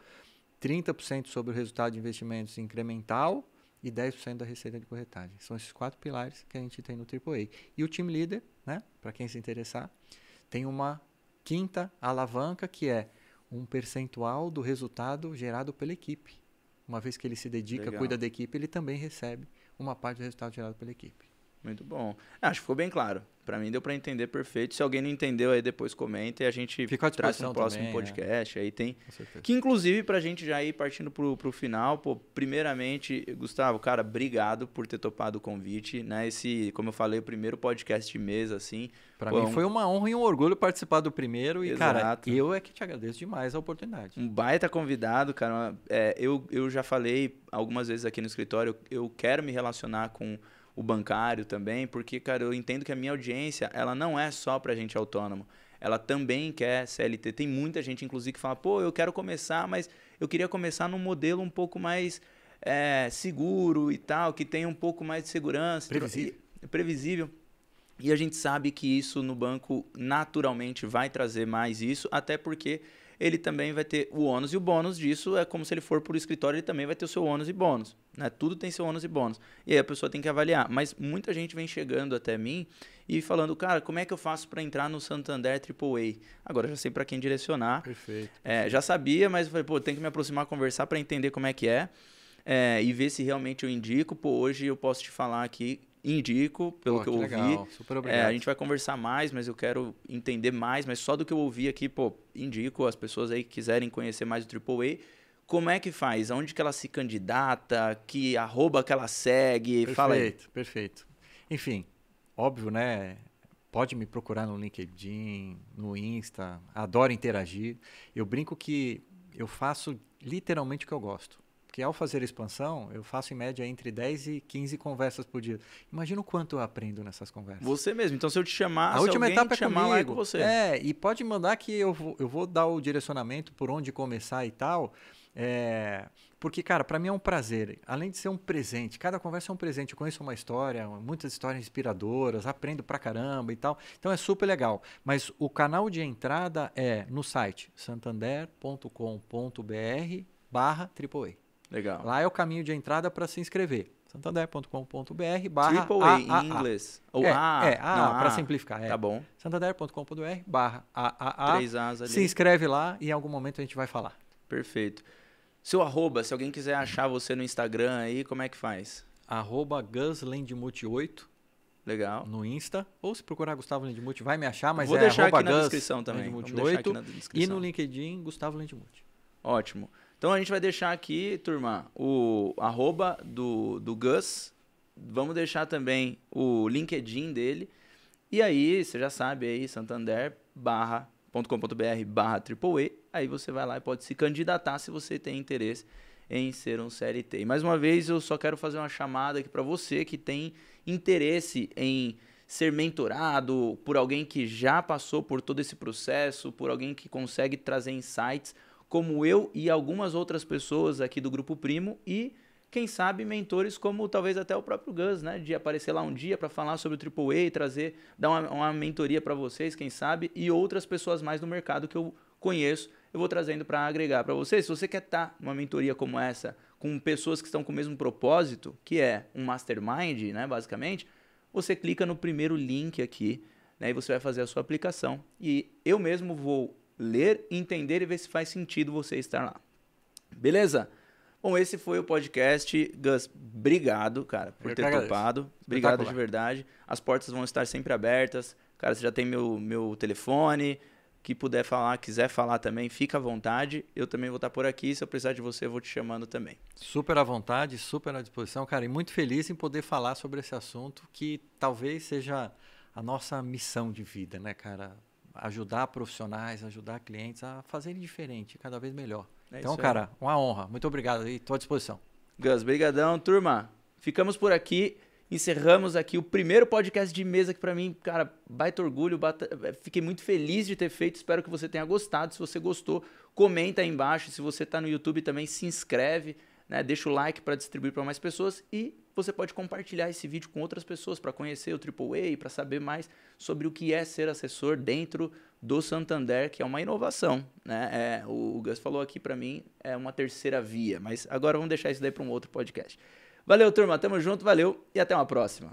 30% sobre o resultado de investimentos incremental e 10% da receita de corretagem. São esses quatro pilares que a gente tem no AAA. E o time líder né, para quem se interessar, tem uma quinta alavanca que é um percentual do resultado gerado pela equipe. Uma vez que ele se dedica, Legal. cuida da equipe, ele também recebe uma parte do resultado gerado pela equipe. Muito bom. É, acho que ficou bem claro. Para mim deu para entender perfeito. Se alguém não entendeu, aí depois comenta e a gente Fica traz no próximo também, é. podcast. É. Aí tem. Que inclusive, para a gente já ir partindo pro final, pô, primeiramente, Gustavo, cara, obrigado por ter topado o convite. Né? Esse, como eu falei, o primeiro podcast de mesa, assim. Para mim foi uma honra e um orgulho participar do primeiro. E, Exato. cara, eu é que te agradeço demais a oportunidade. Um baita convidado, cara. É, eu, eu já falei algumas vezes aqui no escritório, eu quero me relacionar com o bancário também, porque, cara, eu entendo que a minha audiência, ela não é só para gente autônomo. Ela também quer CLT. Tem muita gente, inclusive, que fala, pô, eu quero começar, mas eu queria começar num modelo um pouco mais é, seguro e tal, que tenha um pouco mais de segurança. Previsível. E, previsível. E a gente sabe que isso no banco naturalmente vai trazer mais isso, até porque ele também vai ter o ônus e o bônus disso. É como se ele for para o escritório, ele também vai ter o seu ônus e bônus. Né? Tudo tem seu ônus e bônus. E aí a pessoa tem que avaliar. Mas muita gente vem chegando até mim e falando, cara, como é que eu faço para entrar no Santander AAA? Agora já sei para quem direcionar. Perfeito. É, já sabia, mas eu falei, pô, tem que me aproximar, conversar para entender como é que é. É, e ver se realmente eu indico. Pô, hoje eu posso te falar aqui, indico, pelo pô, que, eu que ouvi. Super obrigado. É, a gente vai conversar mais, mas eu quero entender mais, mas só do que eu ouvi aqui, pô, indico as pessoas aí que quiserem conhecer mais o AAA. Como é que faz? Onde que ela se candidata? Que arroba que ela segue? Perfeito, Fala aí. perfeito. Enfim, óbvio, né? Pode me procurar no LinkedIn, no Insta. Adoro interagir. Eu brinco que eu faço literalmente o que eu gosto. Porque ao fazer expansão, eu faço em média entre 10 e 15 conversas por dia. Imagina o quanto eu aprendo nessas conversas. Você mesmo. Então, se eu te chamar, a última etapa é chamar comigo, lá é com você. É, e pode mandar que eu vou, eu vou dar o direcionamento por onde começar e tal. É, porque, cara, para mim é um prazer. Além de ser um presente, cada conversa é um presente. Eu conheço uma história, muitas histórias inspiradoras, aprendo pra caramba e tal. Então é super legal. Mas o canal de entrada é no site santander.com.br barra AAA. Legal. Lá é o caminho de entrada para se inscrever. santander.com.br barra AAA em inglês. Ou é, A. É, A, para simplificar. É. Tá bom. santander.com.br barra AAA. Três As ali. Se inscreve lá e em algum momento a gente vai falar. Perfeito. Seu arroba, se alguém quiser achar você no Instagram aí, como é que faz? Arroba GusLandmute8. Legal. No Insta. Ou se procurar Gustavo Lendmute, vai me achar, mas Vou é deixar arroba aqui na descrição também. Vou deixar aqui na descrição. E no LinkedIn, Gustavo Lendmute. Ótimo. Então a gente vai deixar aqui, turma, o arroba do, do Gus. Vamos deixar também o LinkedIn dele. E aí, você já sabe aí, santander.com.br barra triple E Aí você vai lá e pode se candidatar se você tem interesse em ser um CLT. E mais uma vez, eu só quero fazer uma chamada aqui para você que tem interesse em ser mentorado por alguém que já passou por todo esse processo, por alguém que consegue trazer insights, como eu e algumas outras pessoas aqui do Grupo Primo e quem sabe mentores como talvez até o próprio Gus, né, de aparecer lá um dia para falar sobre o AAA, trazer, dar uma, uma mentoria para vocês, quem sabe, e outras pessoas mais no mercado que eu conheço eu vou trazendo para agregar para você. Se você quer estar tá numa mentoria como essa, com pessoas que estão com o mesmo propósito, que é um mastermind, né, basicamente, você clica no primeiro link aqui, né, e você vai fazer a sua aplicação. E eu mesmo vou ler, entender e ver se faz sentido você estar lá. Beleza? Bom, esse foi o podcast. Gus, obrigado, cara, por eu ter topado. Obrigado de verdade. As portas vão estar sempre abertas. Cara, você já tem meu, meu telefone que puder falar, quiser falar também, fica à vontade. Eu também vou estar por aqui. Se eu precisar de você, eu vou te chamando também. Super à vontade, super à disposição, cara. E muito feliz em poder falar sobre esse assunto que talvez seja a nossa missão de vida, né, cara? Ajudar profissionais, ajudar clientes a fazerem diferente, cada vez melhor. É então, cara, uma honra. Muito obrigado e estou à disposição. Gus, Turma, ficamos por aqui encerramos aqui o primeiro podcast de mesa que para mim, cara, baita orgulho, bata... Eh, fiquei muito feliz de ter feito, espero que você tenha gostado. Se você gostou, comenta aí embaixo. Se você está no YouTube também, se inscreve, né? deixa o like para distribuir para mais pessoas e você pode compartilhar esse vídeo com outras pessoas para conhecer o AAA, para saber mais sobre o que é ser assessor dentro do Santander, que é uma inovação. Né? É, o Gus falou aqui para mim, é uma terceira via, mas agora vamos deixar isso daí para um outro podcast. Valeu, turma. Tamo junto, valeu e até uma próxima.